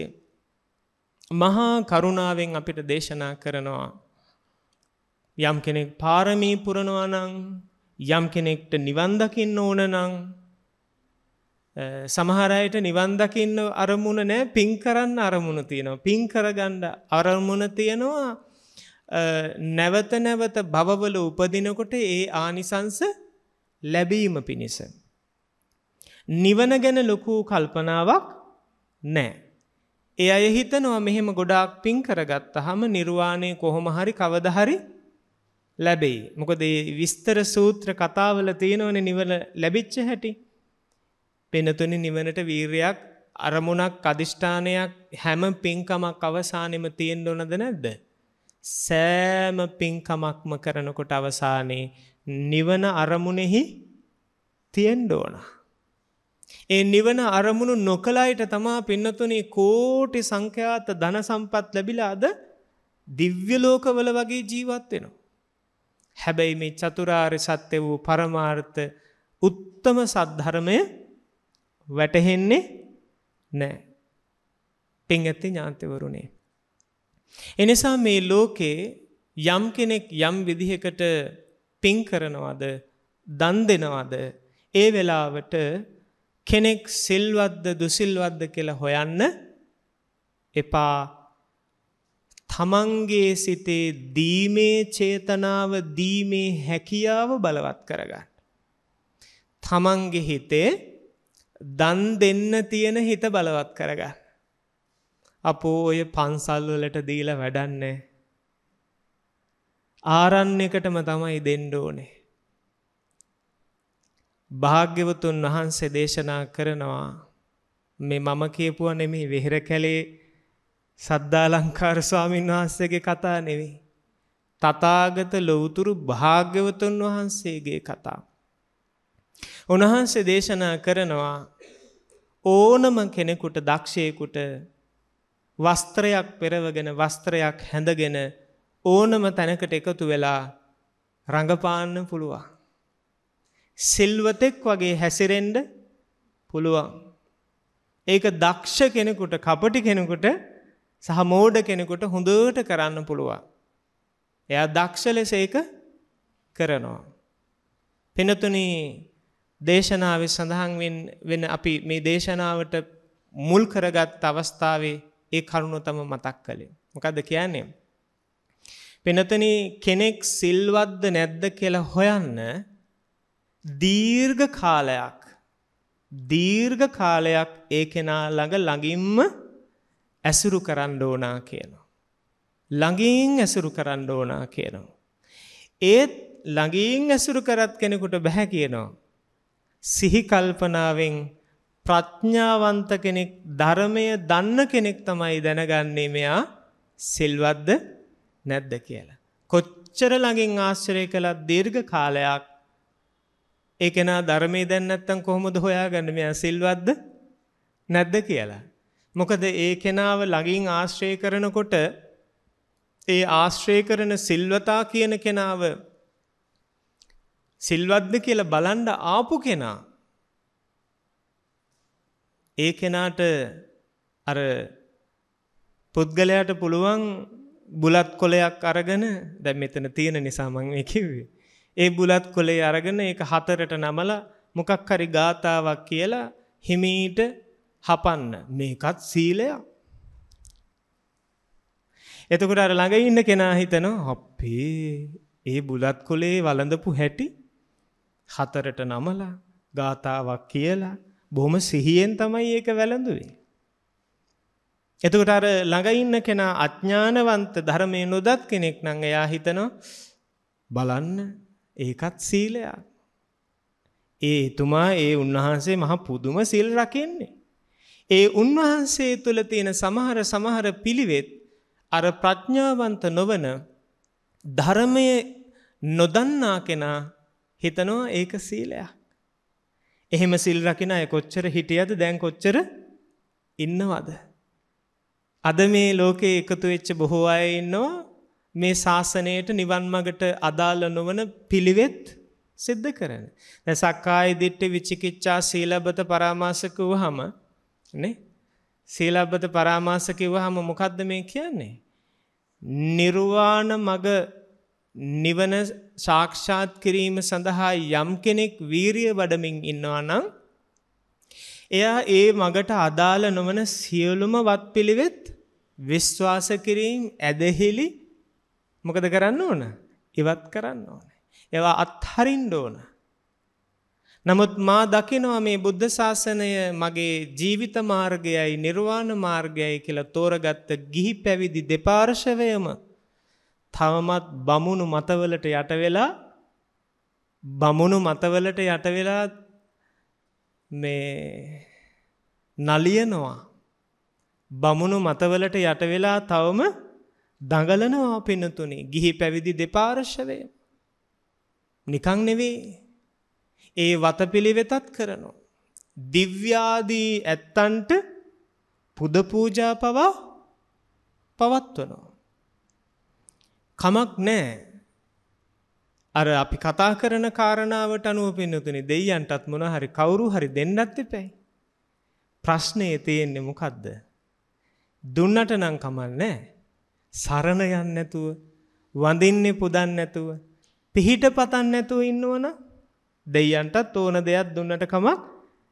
මහා කරුණාවෙන් අපිට දේශනා කරනවා යම් කෙනෙක් පාරමී පුරනවා නම් යම් කෙනෙක්ට නිවන් දකින්න ඕන නම් සමහරයට නිවන් දකින්න අරමුණ නෑ පින් කරන්න අරමුණ තියෙනවා පින් කරගන්න අරමුණ තියෙනවා නැවත නැවත භවවල උපදිනකොට ඒ ආනිසංස ලැබීම පිණිස නිවන ගැන ලොකු කල්පනාවක් නෑ ඒ අය හිතනවා මෙහෙම ගොඩාක් පින් කරගත්ත හම නිර්වාණය කොහොම හරි කවදහරි ලැබෙයි මොකද විස්තර සූත්‍ර කතාවල තියෙනවන නිවන ලැබිච්ච හැටි පිනතුනි නිවනට වීරයක් අරමුණක් අධිෂ්ඨානයක් හැම පින්කමක් අවසානෙම තියෙන් ඕනද නැද්ද. සෑම පින්කමක්ම කරනකොට අවසානයේ නිවන අරමුණෙහි තියෙන්ඩෝන. ඒ නිවන අරමුණු නොකලායිට තමා පින්නතුනේ කෝටි සංඛ්‍යාත ධන සම්පත් ලැබිලාද දිව්‍යලෝකවල වගේ ජීවත්වෙනවා. හැබැයි මේ චතුරාරි සත්‍ය වූ පරමාර්ථ උත්තම සද්ධරමය වැටහෙන්නේ නෑ. පින් ඇති ඥාන්තවරුණේ. එනිසා මේ ලෝකේ යම් කෙනෙක් යම් විදිහකට පින් කරනවද දන් දෙනවද ඒ වෙලාවට කෙනෙක් සිල්වද්ද දුසිල්වද්ද කියලා හොයන්න එපා තමන්ගේ සිතේ දීමේ චේතනාව දීමේ හැකියාව බලවත් කරගන්න. තමන්ගේ හිතේ දන් දෙන්න තියෙන හිත බලවත් කරගන්න. අපෝ ඔය පන්සල්වලට දීල වැඩන්නේ. ආරන්න එකටම තමයි දෙන්ඩෝනේ. භාග්‍යවතුන් වහන්සේ දේශනා කරනවා මේ මම කියපුුව නෙමි වෙහෙර කැලේ සද්ධාලංකාර ස්වාමීන් වහන්සේගේ කතා නෙවෙයි. තතාගත ලොවතුරු භාග්‍යවතුන් වහන්සේගේ කතා. උන්වහන්සේ දේශනා කරනවා ඕනම කෙනෙකුට දක්ෂයකුට වස්ත්‍රයක් පෙරවගෙන වස්ත්‍රයක් හැඳගෙන ඕනම තැනකට එකතු වෙලා රඟපාන්න පුළුවන්. සිල්වතෙක් වගේ හැසිරෙන්ඩ පුළුවන්. ඒක දක්ෂ කෙනෙකුට කපටි කෙනෙකුට සහමෝඩ කෙනෙකුට හොඳට කරන්න පුළුවන්. එයා දක්ෂ ලෙස ඒක කරනවා. පෙනතුනී දේශනාවේ සඳහන් වෙන අපි මේ දේශනාවට මුල් කරගත් අවස්ථාවේ ඒ කරුණු තම මතක් කළේ. මොකද කියන්නේ. පෙනතන කෙනෙක් සිල්වද්ද නැද්ද කියලා හොයන්න දීර්ඝ කාලයක් දීර්ඝ කාලයක් ඒ කෙනා ළඟ ළඟින්ම ඇසුරු කරන්න ඕනා කියනවා. ළඟින් ඇසුරු කරන්න ඕනා කියනවා. ඒත් ළඟින් ඇසුරු කරත් කෙනෙකුට බැහැ කියනවා. සිහි කල්පනාවෙන් ප්‍රඥාවන්ත කෙනෙක් ධර්මය දන්න කෙනෙක් තමයි දැනගන්නේ මෙයා සිල්වත්ද නැද්ද කියලා. කොච්චර ළඟින් ආශ්‍රය කළත් දීර්ඝ කාලයක් ඒ කෙනා ධර්මයේ දැන් නැත්තම් කොහොමද හොයාගන්නේ මෙයා සිල්වත්ද නැද්ද කියලා. මොකද ඒ කෙනාව ළඟින් ආශ්‍රය කරනකොට ඒ ආශ්‍රය කරන සිල්වතා කියන කෙනාව සිල්වත්ද කියල බලන්ඩ ආපු කෙනා. ඒ කෙනාට අර පුද්ගලයාට පුළුවන් බුලත් කොලයක් අරගෙන දැ මෙතන තියෙන නිසාමං එකවේ. ඒ බුලත් කොලේ අරගෙන ඒ හතරට නමල මොකක් හරි ගාථාවක් කියලා හිමීට හපන්න මේකත් සීලයක්. එතකොට අර ළඟ ඉන්න කෙනා හිතන හොප්පේ ඒ බුලත් කොලේ වලඳපු හැටි හතරට නමලා ගාතාවක් කියලා බොහොම සිහියෙන් තමයි ඒක වැළඳුවේ. එතකොට අර ළඟ ඉන්න කෙනා අඥානවන්ත ධර්මයේ නොදත් කෙනෙක් නම් එයා හිතනවා බලන්න ඒකත් සීලයක්. ඒ එතුමා ඒ උන්වහන්සේ මහ පුදුම සිල් රකින්නේ. ඒ උන්වහන්සේ තුළ තියෙන සමහර සමහර පිළිවෙත් අර ප්‍රඥාවන්ත නොවන ධර්මය නොදන්නා කෙනා හිතනවා ඒක සීලයක්. එහෙම සිල් රකින අය කොච්චර හිටියද දැන් කොච්චර ඉන්නවද? අද මේ ලෝකේ එකතු වෙච්ච බොහෝ අය ඉන්නවා මේ ශාසනයට නිවන් මගට අදාළ නොවන පිළිවෙත් සිද්ධ කරන. දැන් සක්කාය දිට්ඨි විචිකිච්ඡා සීලබත පරාමාස කිව්වහම නේ? සීලබත පරාමාස කිව්වහම මොකද්ද මේ කියන්නේ? නිර්වාණ මග නිවන සාක්ෂාත් කිරීම සඳහා යම් කෙනෙක් වීරිය වඩමින් ඉන්නවා නම් එයා ඒ මගට අදාළ නොවන සියලුම වත් පිළිවෙත් විශ්වාස කිරීම් ඇදහිලි මොකද කරන්න ඕන ඉවත් කරන්න ඕන. ඒවා අත්හරින්ඩ ඕන. නමුත් මා දකිනවා මේ බුද්ධ ශාසනය මගේ ජීවිත මාර්ගයයි නිර්වාණ මාර්ගයයි කියලා තෝරගත්ත ගිහි පැවිදි දෙපාර්ශවයම තවමත් බමුණු මතවලට යට වෙලා බමුණු මතවලට යට වෙලා මේ නලියනවා බමුණු මතවලට යට වෙලා තවම දඟලනවා පින්නතුනි ගිහි පැවිදි දෙපාර්ශවය නිකං නෙවේ ඒ වතපිළිවෙතත් කරනවා දිව්‍යාදී ඇත්තන්ට පුදපූජා පවා පවත්වනවා කමක් නෑ. අර අපි කතා කරන කාරණාවට අනුව පින්නතුනි දෙයියන්ටත් මොන හරි කවුරු හරි දෙන්නත් එපැයි. ප්‍රශ්නය තියෙන්නේ මොකක්ද. දුන්නට නම් කමල් නෑ. සරණ යන්න නැතුව වඳින්නේ පුදන් නැතුව පිහිට පතන් නැතුව ඉන්නවන දෙයියන්ටත් ඕන දෙයක් දුන්නට කමක්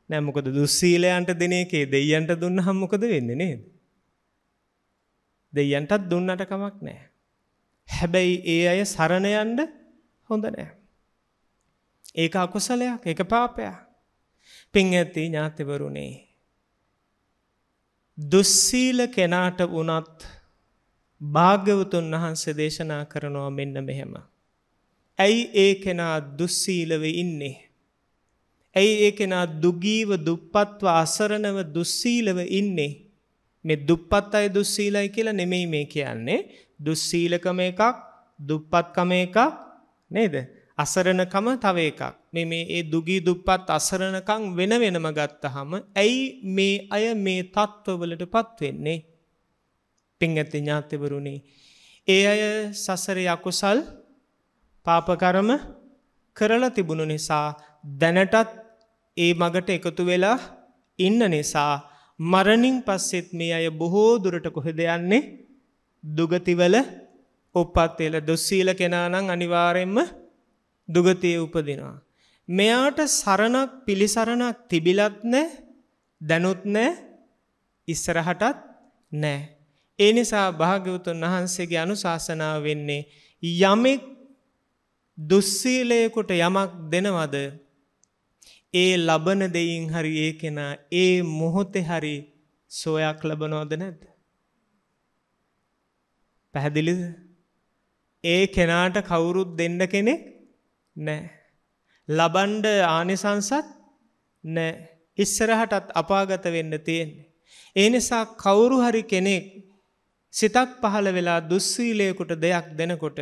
නැමකොද දුස්සීලයන්ට දෙන එකේ දෙයියන්ට දුන්න හම්මොකද වෙන්න නේද. දෙයියන්ටත් දුන්නට කමක් නෑ. හැබැයි ඒ අය සරණ යන්න හොඳ නෑ. ඒක අකුසලයක් ඒක පාපයක්. පින් ඇති ඥාතිවරුනේ. දුස්සීල කෙනාට වුණත් භාග්‍යවතුන් වහන්සේ දේශනා කරනවා මෙන්න මෙහෙම. ඇයි ඒ කෙනා දුස්සීලව ඉන්නේ. ඇයි ඒ කෙනා දුගීව දුප්පත්ව අසරණව දුස්සීලව ඉන්නේ. මේ දුප්පත් අය දුස්සීලයි කියලා නෙමෙයි මේ කියන්නේ දුස්සීලකම එකක් දුප්පත්කම එකක් නේද අසරණකම තව එකක් මේ මේ ඒ දුගී දුප්පත් අසරණකම් වෙන වෙනම ගත්තහම ඇයි මේ අය මේ තත්ත්වවලට පත් වෙන්නේ පින් ඇති ඥාතිවරුණේ ඒ අය සසර යකුසල් පාපකරම කරලා තිබුණු නිසා දැනටත් ඒ මගට එකතු වෙලා ඉන්න නිසා මරණින් පස්සෙත් මේ අය බොහෝ දුරට කොහෙද යන්නේ දුගතිවල උපත්තිල දුස්සීල කෙනානං අනිවාරෙන්ම දුගතිය උපදිනවා. මෙයාට සරණක් පිළිසරණක් තිබිලත් නෑ දැනුත් නෑ ඉස්සරහටත් නෑ. ඒ නිසා භාග්‍යවතුන් වහන්සේගේ අනුශාසනාව වෙන්නේ යමෙක් දුස්සීලයකුට යමක් දෙනවද ඒ ලබන දෙයින් හරි ඒ කෙනා ඒ මොහොතෙ හරි සෝයක් ලබනෝද නැද. පැහැදිලිද? ඒ කෙනාට කවුරුත් දෙන්න කෙනෙක් නැහැ. ලබන්ඩ ආනිසංසත් නැහැ. ඉස්සරහටත් අපාගත වෙන්න තියෙන්නේ. ඒ නිසා කවුරු හරි කෙනෙක් සිතක් පහළ වෙලා දුස්සීලයකුට දෙයක් දෙනකොට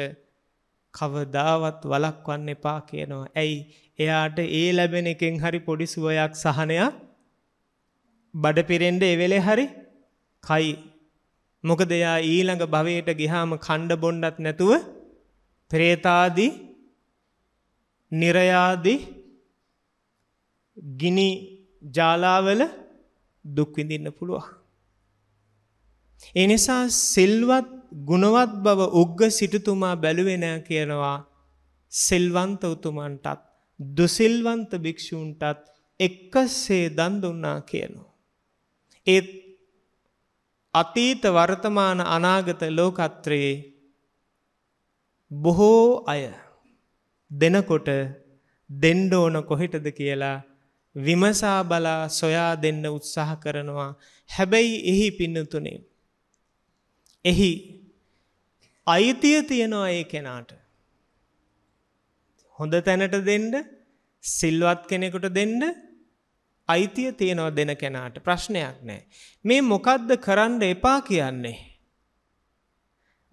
කවදාවත් වලක්වන්න එපා කියනවා. ඇයි එයාට ඒ ලැබෙන එකෙන් හරි පොඩි සුවයක් සහනයක් බඩ පිරෙන්ඩ එවෙලේ හරි කයි මොකද එයා ඊළඟ භවයට ගිහාම කණ්ඩ බොණ්ඩත් නැතුව ප්‍රේතාදී නිරයාදී ගිනි ජාලාවල දුක්විඳන්න පුළුවන්. එනිසා සිල්වත් ගුණවත් බව උග්ග සිටුතුමා බැලුවෙන කියනවා සිල්වන්ත උතුමන්ටත් දුසිල්වන්ත භික්‍ෂූන්ටත් එක්කස්සේ දන් දුන්නා කියනවා. ඒත් අතීත වර්තමාන අනාගත ලෝකත්‍රයේ බොහෝ අය දෙනකොට දෙන්ඩෝන කොහෙටද කියලා විමසා බලා සොයා දෙන්න උත්සාහ කරනවා හැබැයි එහි පින්නතුනේ. එහි අයිතිය තියෙනවා ඒ කෙනාට. හොඳ තැනට දෙන්ඩ සිල්වත් කෙනෙකුට දෙන්ඩ අයිතිය තියෙනව දෙන කෙනාට ප්‍රශ්නයක් නෑ. මේ මොකද්ද කරන්න එපා කියන්නේ.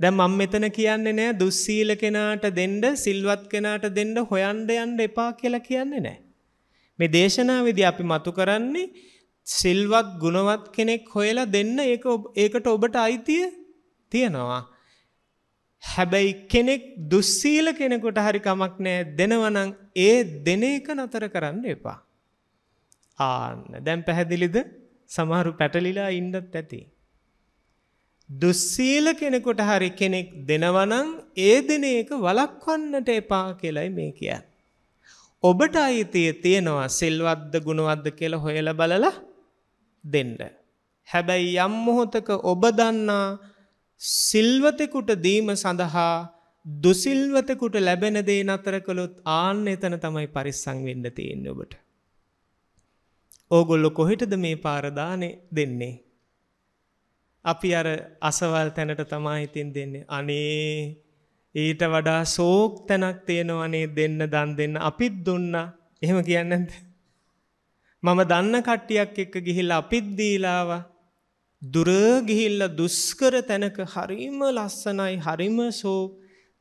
දැ මං මෙතන කියන්නේ නෑ දුස්සීල කෙනාට දෙන්ඩ සිල්වත් කෙනාට දෙන්ඩ හොයන්ඩ යන්ඩ එපා කියලා කියන්නේ නෑ. මේ දේශනා විදි අපි මතු කරන්නේ සිල්වත් ගුණවත් කෙනෙක් හොයලා දෙන්න ඒකට ඔබට අයිතිය තියෙනවා. හැබැයි කෙනෙක් දුස්සීල කෙනෙකුට හරිකමක් නෑ දෙනවනං ඒ දෙන එක නතර කරන්න එපා. ආන්න දැම් පැහැදිලිද සමහරු පැටලිලා ඉන්ඩත් ඇති. දුස්සීල කෙනෙකුට හරි කෙනෙක් දෙනවනං ඒ දෙන එක වලක්වන්නට එපා කියලයි මේ කිය. ඔබට අයිතිය තියෙනවා සිල්වද්ද ගුණවද්ද කියල හොයල බලල දෙන්න. හැබැයි යම් මොහොතක ඔබ දන්නා සිල්වතෙකුට දීම සඳහා දුසිල්වතකුට ලැබෙන දේ නතර කළොත් ආන්න එතන තමයි පරිස්සංවෙන්න තියෙන් ඔබට. ඕගොල්ලො කොහෙටද මේ පාරදානය දෙන්නේ. අපි අර අසවල් තැනට තමා ඉතින් දෙන්නේ. අනේ ඊට වඩා සෝක් තැනක් තියෙනවනේ දෙන්න දන් දෙන්න අපිත් දුන්න එහෙම කියන්නද. මම දන්න කට්ටියක් එක්ක ගිහිල්ල අපිද්දීලාව දුරගිහිල්ල දුස්කර තැනක හරිම ලස්සනයි හරිම සෝ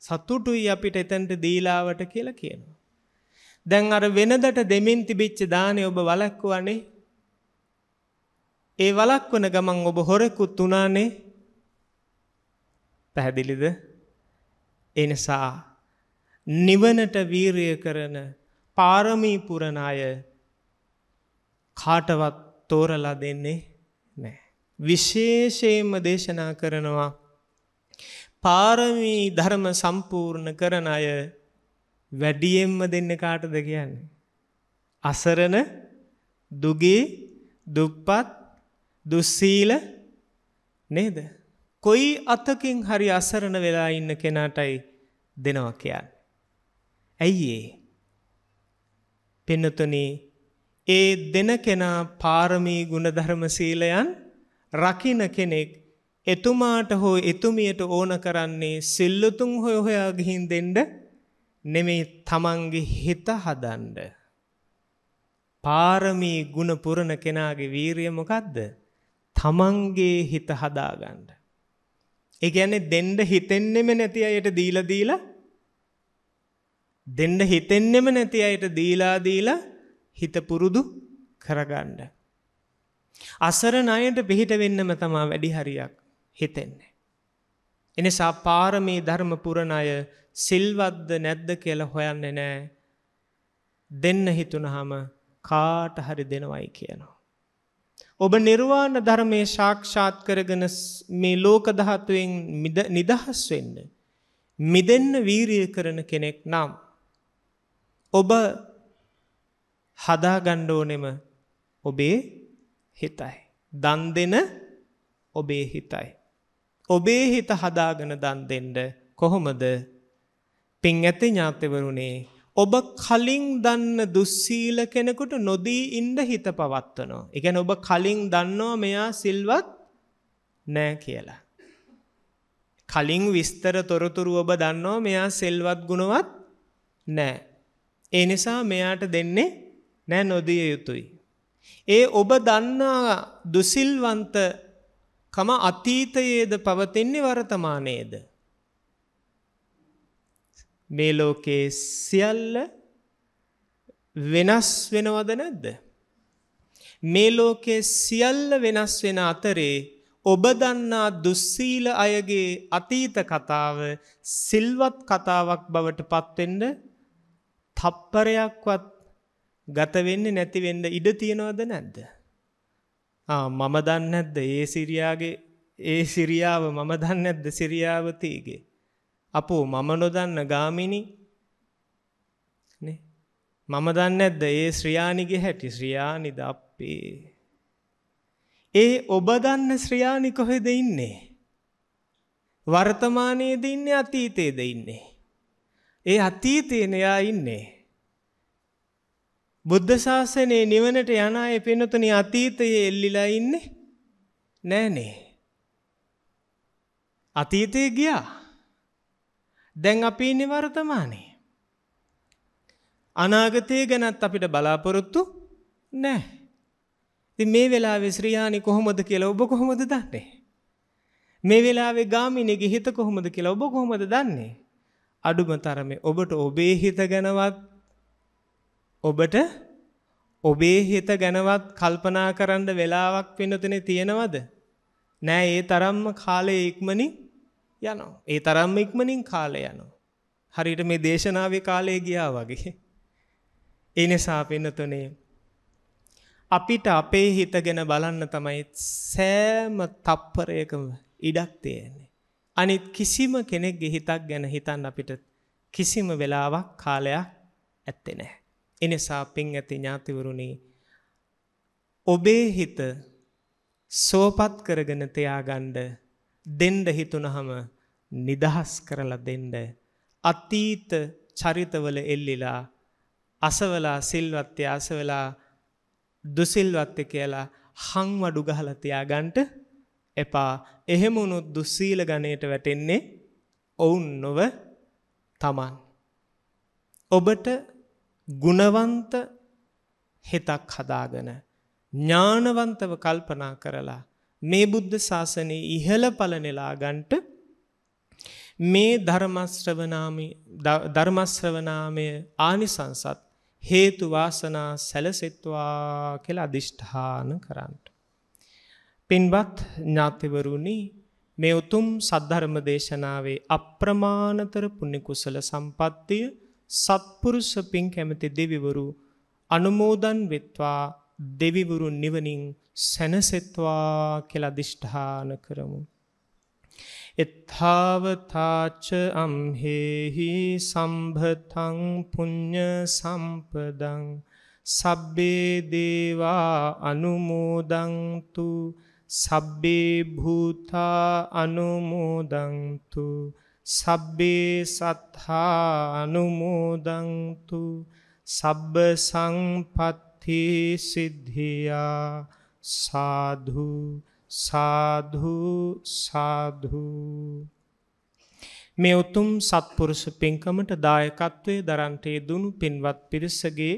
සතුටුයි අපිට එතැන්ට දීලාවට කියලා කියනවා. දැන් අර වෙනදට දෙමින් තිබිච්ච දානය ඔබ වලක්වනේ ඒ වලක් වන ගමන් ඔබ හොරෙකුත් වනානේ පැහැදිලිද එනිසා නිවනට වීරය කරන පාරමී පුරණය කාටවත් තෝරලා දෙන්නේ නෑ. විශේෂයෙන්ම දේශනා කරනවා පාරමී ධර්ම සම්පූර්ණ කරන අය වැඩියෙන්ම දෙන්න කාටද කියන්නේ. අසරණ දුගී දුප්පත් දුස්සීල නේද. කොයි අතකින් හරි අසරණ වෙලා ඉන්න කෙනාටයි දෙනවා කියන්න. ඇයි ඒ පෙන්නතුනේ ඒ දෙන කෙනා පාරමී ගුණධර්ම සීලයන් රකින කෙනෙක් එතුමාට හෝ එතුමියට ඕන කරන්නේ සිල්ලුතුන් හොය හොයා ගිහින් දෙන්ඩ නෙමේ තමන්ගේ හිත හදන්ඩ. පාරමී ගුණ පුරණ කෙනාගේ වීරිය මොකක්ද තමන්ගේ හිත හදාගණ්ඩ. එකන්නේ දෙන්ඩ හිතෙන්නෙම නැති අයට දීලදීල දෙන්ඩ හිතෙන්නෙම නැති අයට දීලාදීල හිත පුරුදු කරගණ්ඩ. අසරණ අයට පිහිට වෙන්නම තමා වැඩි හරියක් හිතෙන්නේ. එනිසා පාරමී ධර්ම පුරණය සිල්වද්ද නැද්ද කියල හොයන්න නෑ දෙන්න හිතුනහම කාට හරි දෙනවයි කියනවා. ඔබ නිර්වාණ ධර්මය ශාක්ෂාත් කරගෙන මේ ලෝකදහතුවෙන් නිදහස් වෙන්න. මිදන්න වීරිය කරන කෙනෙක් නම්. ඔබ හදාගණ්ඩෝනෙම ඔබේ හිතයි. දන් දෙන ඔබේ හිතයි. ඔබේ හිත හදාගෙන දන් දෙෙන්ඩ කොහොමද පින් ඇති ඥාතවරුණේ ඔබ කලින් දන්න දුස්සීල කෙනෙකුට නොදී ඉන්ඩ හිත පවත්වනවා. එකැන ඔබ කලින් දන්නවා මෙයා සිල්වත් නෑ කියලා. කලින් විස්තර තොරතුරු ඔබ දන්නවා මෙයා සෙල්වත් ගුණවත් නෑ. ඒ නිසා මෙයාට දෙන්නේ නෑ නොදිය යුතුයි. ඒ ඔබ දන්නා දුසිල්වන්තකම අතීතයේද පවතින්නේ වර්තමානයේද. මේ ලෝකේ සියල්ල වෙනස් වෙනවද නැද්ද? මේ ලෝකේ සියල්ල වෙනස් වෙන අතරේ ඔබ දන්නා දුස්සීල අයගේ අතීත කතාව සිල්වත් කතාවක් බවට පත්වෙන්න තප්පරයක්වත් ගත වෙන්නේ නැති වෙන්න ඉඩ තියනවද නැද්ද? ආ මම දන්නේ නැද්ද ඒ සිරියාගේ ඒ සිරියාව මම දන්නේ නැද්ද සිරියාවතීගේ? අපෝ මම නොදන්න ගාමිණි නේ මම දන්නේ නැද්ද ඒ ශ්‍රියානිගේ හැටි ශ්‍රියානිද අපේ ඒ ඔබ දන්න ශ්‍රියානි කොහෙද ඉන්නේ වර්තමානයේද ඉන්නේ අතීතයේද ඉන්නේ ඒ අතීතේන යා ඉන්නේ බුද්ධ ශාසනයේ නිවනට යන අය පින්නතුනි අතීතයේ එල්ලිලා ඉන්නේ නෑනේ අතීතේ ගියා දැන් අපි ඉන්නේ වර්තමානයේ. අනාගතය ගැනත් අපිට බලාපොරොත්තු නැහැ. ඉතින් මේ වෙලාවේ ශ්‍රියානි කොහොමද කියලා ඔබ කොහොමද දන්නේ? මේ වෙලාවේ ගාමිණීගේ හිත කොහොමද කියලා ඔබ කොහොමද දන්නේ? අඩුම තරමේ ඔබට ඔබේ හිත ගැනවත් ඔබට ඔබේ හිත ගැනවත් කල්පනා කරන්න වෙලාවක් වෙනතනේ තියනවද? නෑ ඒ තරම්ම කාලය ඉක්මනින් යනවා. ඒ තරම්ම ඉක්මනින් කාලය යනවා. හරියට මේ දේශනාවේ කාලය ගියා වගේ. ඒ නිසා පින්නතුනේ අපිට අපේ හිත ගැන බලන්න තමයි සෑම තප්පරයකම ඉඩක් තියෙන්නේ. අනිත් කිසිම කෙනෙක්ගේ හිතක් ගැන හිතන් අපිට කිසිම වෙලාවක් කාලයක් ඇත්තේ නැහැ. එනිසා පින් ඇති ඥාතිවරුණි ඔබේ හිත සෝපත් කරගෙන තියාගන්න දෙන්න හිතුනහම නිදහස් කරලා දෙන්න අතීත චරිතවල එල්ලිලා අසවලා සිල්වත්්‍ය අසවලා දුසිල්වත්්‍ය කියලා හංවඩු ගහලතියා ගන්ට එපා එහෙමුණුත් දුස්සීල ගණයට වැටෙන්නේ ඔවුන් නොව තමන්. ඔබට ගුණවන්ත හෙතක් හදාගන ඥානවන්තව කල්පනා කරලා මේ බුද්ධ ශාසනයේ ඉහළ ඵල නෙලා ගන්නට මේ ධර්මශ්‍රවණාමි ධර්මශ්‍රවණාමය ආනිසංසත් හේතු වාසනා සැලසෙත්වා කියලා අදිෂ්ඨාන කරන්ට. පින්වත් ඥාතිවරුනි මේ උතුම් සද්ධර්ම දේශනාවේ අප්‍රමාණතර පුණ්‍ය කුසල සම්පත්තිය සත්පුරුෂ පින් කැමති දෙවිවරු අනුමෝදන් වෙත්වා දෙවිවරු නිවනින් සැනසෙත්වා කියලා දිෂ්ඨාන කරමු. එත්තාවතාච අම්හෙහි සම්භතං පුඤ්ඤ සම්පදං සබ්බේ දේවා අනුමෝදන්තු සබ්බේ භූතා අනුමෝදන්තු සබ්බේ සත්තා අනුමෝදන්තු සබ්බ සංපත්ති සිද්ධියා සාධු සාධු සාධු මේ උතුම් සත්පුරුෂ පින්කමට දායකත්වයේ දරන්ටේ දුණු පින්වත් පිරිසගේ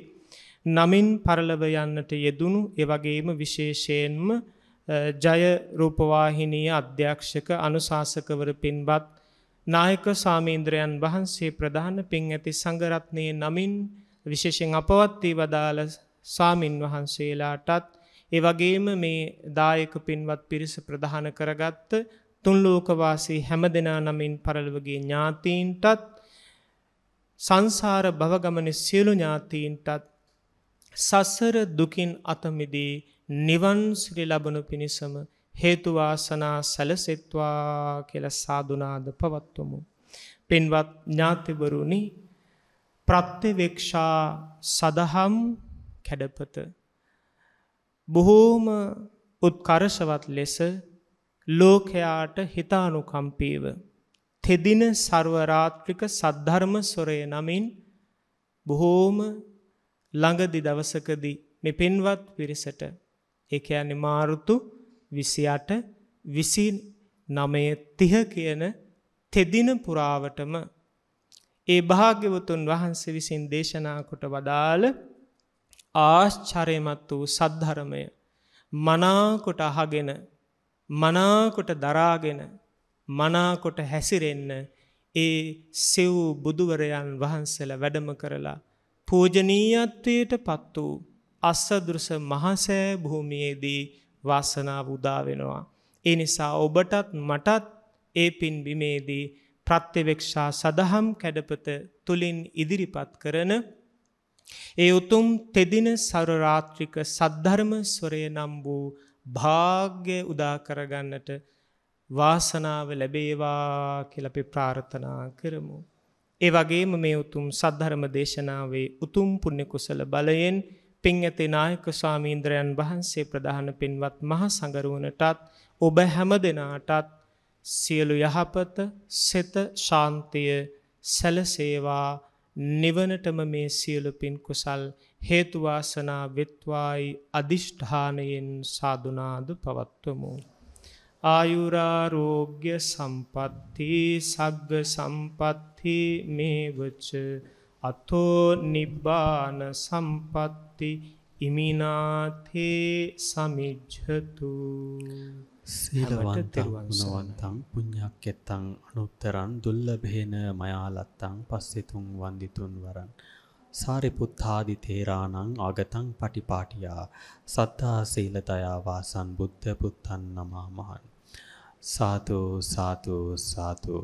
නමින් පරලව යන්නට යෙදුණු එවැගේම විශේෂයෙන්ම ජය රූපවාහිනී අධ්‍යක්ෂක අනුශාසකවර පින්වත් නායක සාමීන්ද්‍රයන් වහන්සේ ප්‍රධාන පින් ඇති සංඝරත්නයේ නමින් විශේෂයෙන් අපවත් වී වදාළ සාමින් වහන්සේලාටත් ඒ වගේම මේ දායක පින්වත් පිරිස ප්‍රධාන කරගත්ත තුන් ලෝකවාසී හැම දෙනා නමින් පරලොවගේ ඥාතීන්ටත් සංසාර භවගමන සියලු ඥාතීන්ටත් සසර දුකින් අතමිදී නිවන් සිරි ලබනු පිණිසම හේතු වාසනා සැලසෙත්වා කියලා සාදුනාද පවත්වමු. පින්වත් ඥාතිවරුනි ප්‍රත්‍යවේක්ෂා සදහම් කැඩපත බොහෝම උත්කර්ෂවත් ලෙස ලෝකයාට හිතානුකම්පීව. තෙදින සර්වරාත්‍රික සද්ධර්ම සොරය නමින් බොහෝම ළඟදි දවසකදී මෙ පෙන්වත් පිරිසට එක අනි මාරුතු විසියට විසි නමය තිහ කියන තෙදින පුරාවටම ඒ භාග්‍යවතුන් වහන්සේ විසින් දේශනා කොට වදාළ ආශ්චරයමත් වූ සද්ධරමය මනාකොට අහගෙන මනාකොට දරාගෙන මනාකොට හැසිරෙන්න ඒ සෙව් බුදුවරයන් වහන්සල වැඩම කරලා පූජනීයත්වයට පත් වූ අස්සදුෘස මහසෑ භූමියේදී වාසනාව උදාවෙනවා. ඒ නිසා ඔබටත් මටත් ඒ පින් බිමේදී ප්‍රත්්‍යවෙක්ෂා සදහම් කැඩපත තුළින් ඉදිරිපත් කරන ඒ උතුම් තෙදින සරරාත්‍රික සද්ධර්ම ස්වරය නම් වූ භාග්‍ය උදාකරගන්නට වාසනාව ලැබේවා කෙලපි ප්‍රාර්ථනා කරමු. ඒ වගේම මේ උතුම් සද්ධරම දේශනාවේ උතුම් පුුණ්‍යකුසල බලයෙන් පින් ඇති නායක ස්වාමීන්ද්‍රයන් වහන්සේ ප්‍රධාන පින්වත් මහ සඟරුවනටත් ඔබ හැම දෙනාටත් සියලු යහපත සෙත ශාන්තිය සැලසේවා නිවනටම මේ සියලු පින් කුසල් හේතුවාසනා වෙත්වායි අධිෂ්ඨානයෙන් සාධනාද පවත්වමු. ආයුරාරෝග්‍ය සම්පත්ති සග්ග සම්පත්ති මේවච අතෝ නිබ්බාන සම්පත්ති ඉමිනාතේ සමිජ්ජතු සීලවන්තං ගුණවන්තං පුඤ්ඤක්කෙත්තං අනුත්තරං දුල්ලභේන මයාලත්තං පස්සෙතුං වන්දිතුන් වරං සාරිපුත්තාදි තේරාණං ආගතං පටිපාටියා සත්තා සීලතයා වාසං බුද්ධ පුත්තං නමා මහං සාතු සාතු සාතු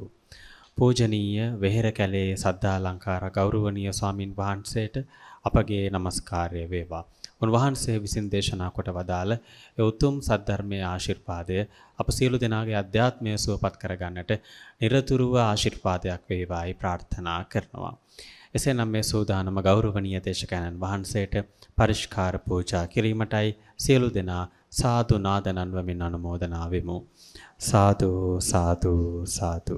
පූජනීය වෙහෙර කැලේ සද්දා ලංකාර ගෞරවනීය ස්වාමින් වහන්සේට අපගේ নমස්කාරය වේවා උන්වහන්සේ විසින් දේශනා කොට වදාළ ඒ උතුම් සද්ධර්මයේ ආශිර්වාදය අප සියලු දෙනාගේ අධ්‍යාත්මය සුවපත් කරගන්නට নিরතුරුව ආශිර්වාදයක් වේවායි ප්‍රාර්ථනා කරනවා. එසේනම් මේ සෝදානම ගෞරවනීය දේශකයන්න් වහන්සේට පරිස්කාර පූජා කිරීමටයි සියලු දෙනා සාදු නාදනන්වමින් අනුමෝදනා වෙමු. සාදු සාදු සාදු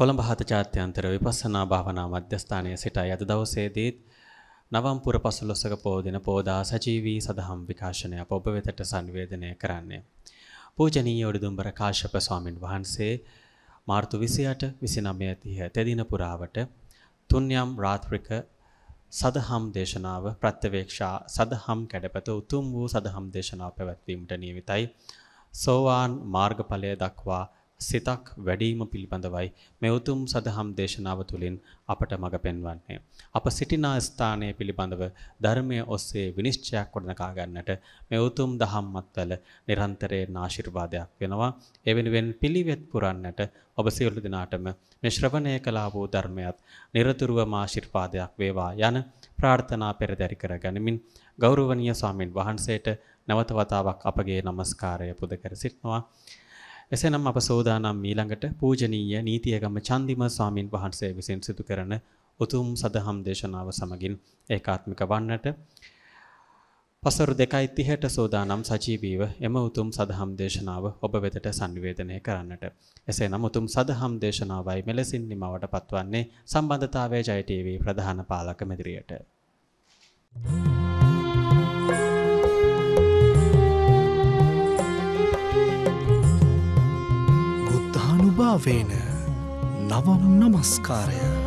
කොළඹ හත ජාත්‍යන්තර විපස්සනා භාවනා මධ්‍යස්ථානයේ සිටයි අද දවසේදීත් නවම්පුර පසළොස්වක පෝදින පෝදා සජීවී සදහම් විකාශනය අප ඔබ වෙතට සංවේදනය කරන්නේ. පූජනීය උඩුදුම්බර කාශ්‍යප ස්වාමින් වහන්සේ මාර්තු 28 29 30 තෙදින පුරාවට තුන්යම් රාත්‍රික සදහම් දේශනාව ප්‍රත්‍යවේක්ෂා සදහම් කැඩපත උතුම් වූ සදහම් දේශනාව පැවැත්වීමට නියමිතයි. සෝවාන් මාර්ගඵලය දක්වා සිතක් වැඩීම පිළිබඳවයි මේ උතුම් සදහම් දේශනාව තුළින් අපට මඟ පෙන්වන්නේ. අප සිටිනා ස්ථානය පිළිබඳව ධර්මය ඔස්සේ විනිශ්චයක් කොඩනකා ගන්නට මේ උතුම් දහම්මත්වල නිරන්තරයෙන් ආශිර්වාදයක් වෙනවා. එවෙනුවෙන් පිළිවෙත් පුරන්නට ඔබ සියලු දෙනාටම මේ ශ්‍රවණය කළා වූ ධර්මයත් নিরතුරුවම ආශිර්වාදයක් වේවා යන ප්‍රාර්ථනා පෙරදරි කරගනිමින් ගෞරවනීය ස්වාමින් වහන්සේට නැවත වතාවක් අපගේ নমස්කාරය පුද කර සිටිනවා. එසේනම් අප සෝදානම් ඊළඟට පූජනීය නීතියගම චන්දිම ස්වාමින් වහන්සේ විසින් සිදු කරන උතුම් සදහම් දේශනාව සමගින් ඒකාත්මික වන්නට පසරු 2:30ට සෝදානම් සජීවීව එම උතුම් සදහම් දේශනාව ඔබ වෙතට sannivedanaya කරන්නට. එසේනම් උතුම් සදහම් දේශනාවයි මෙලෙසින් නිමවට පත්වන්නේ සම්බන්ධතාවයේ ජය ප්‍රධාන පාලක මැදිරියට. Ooh. සුභාවේන නවම් නමස්කාරය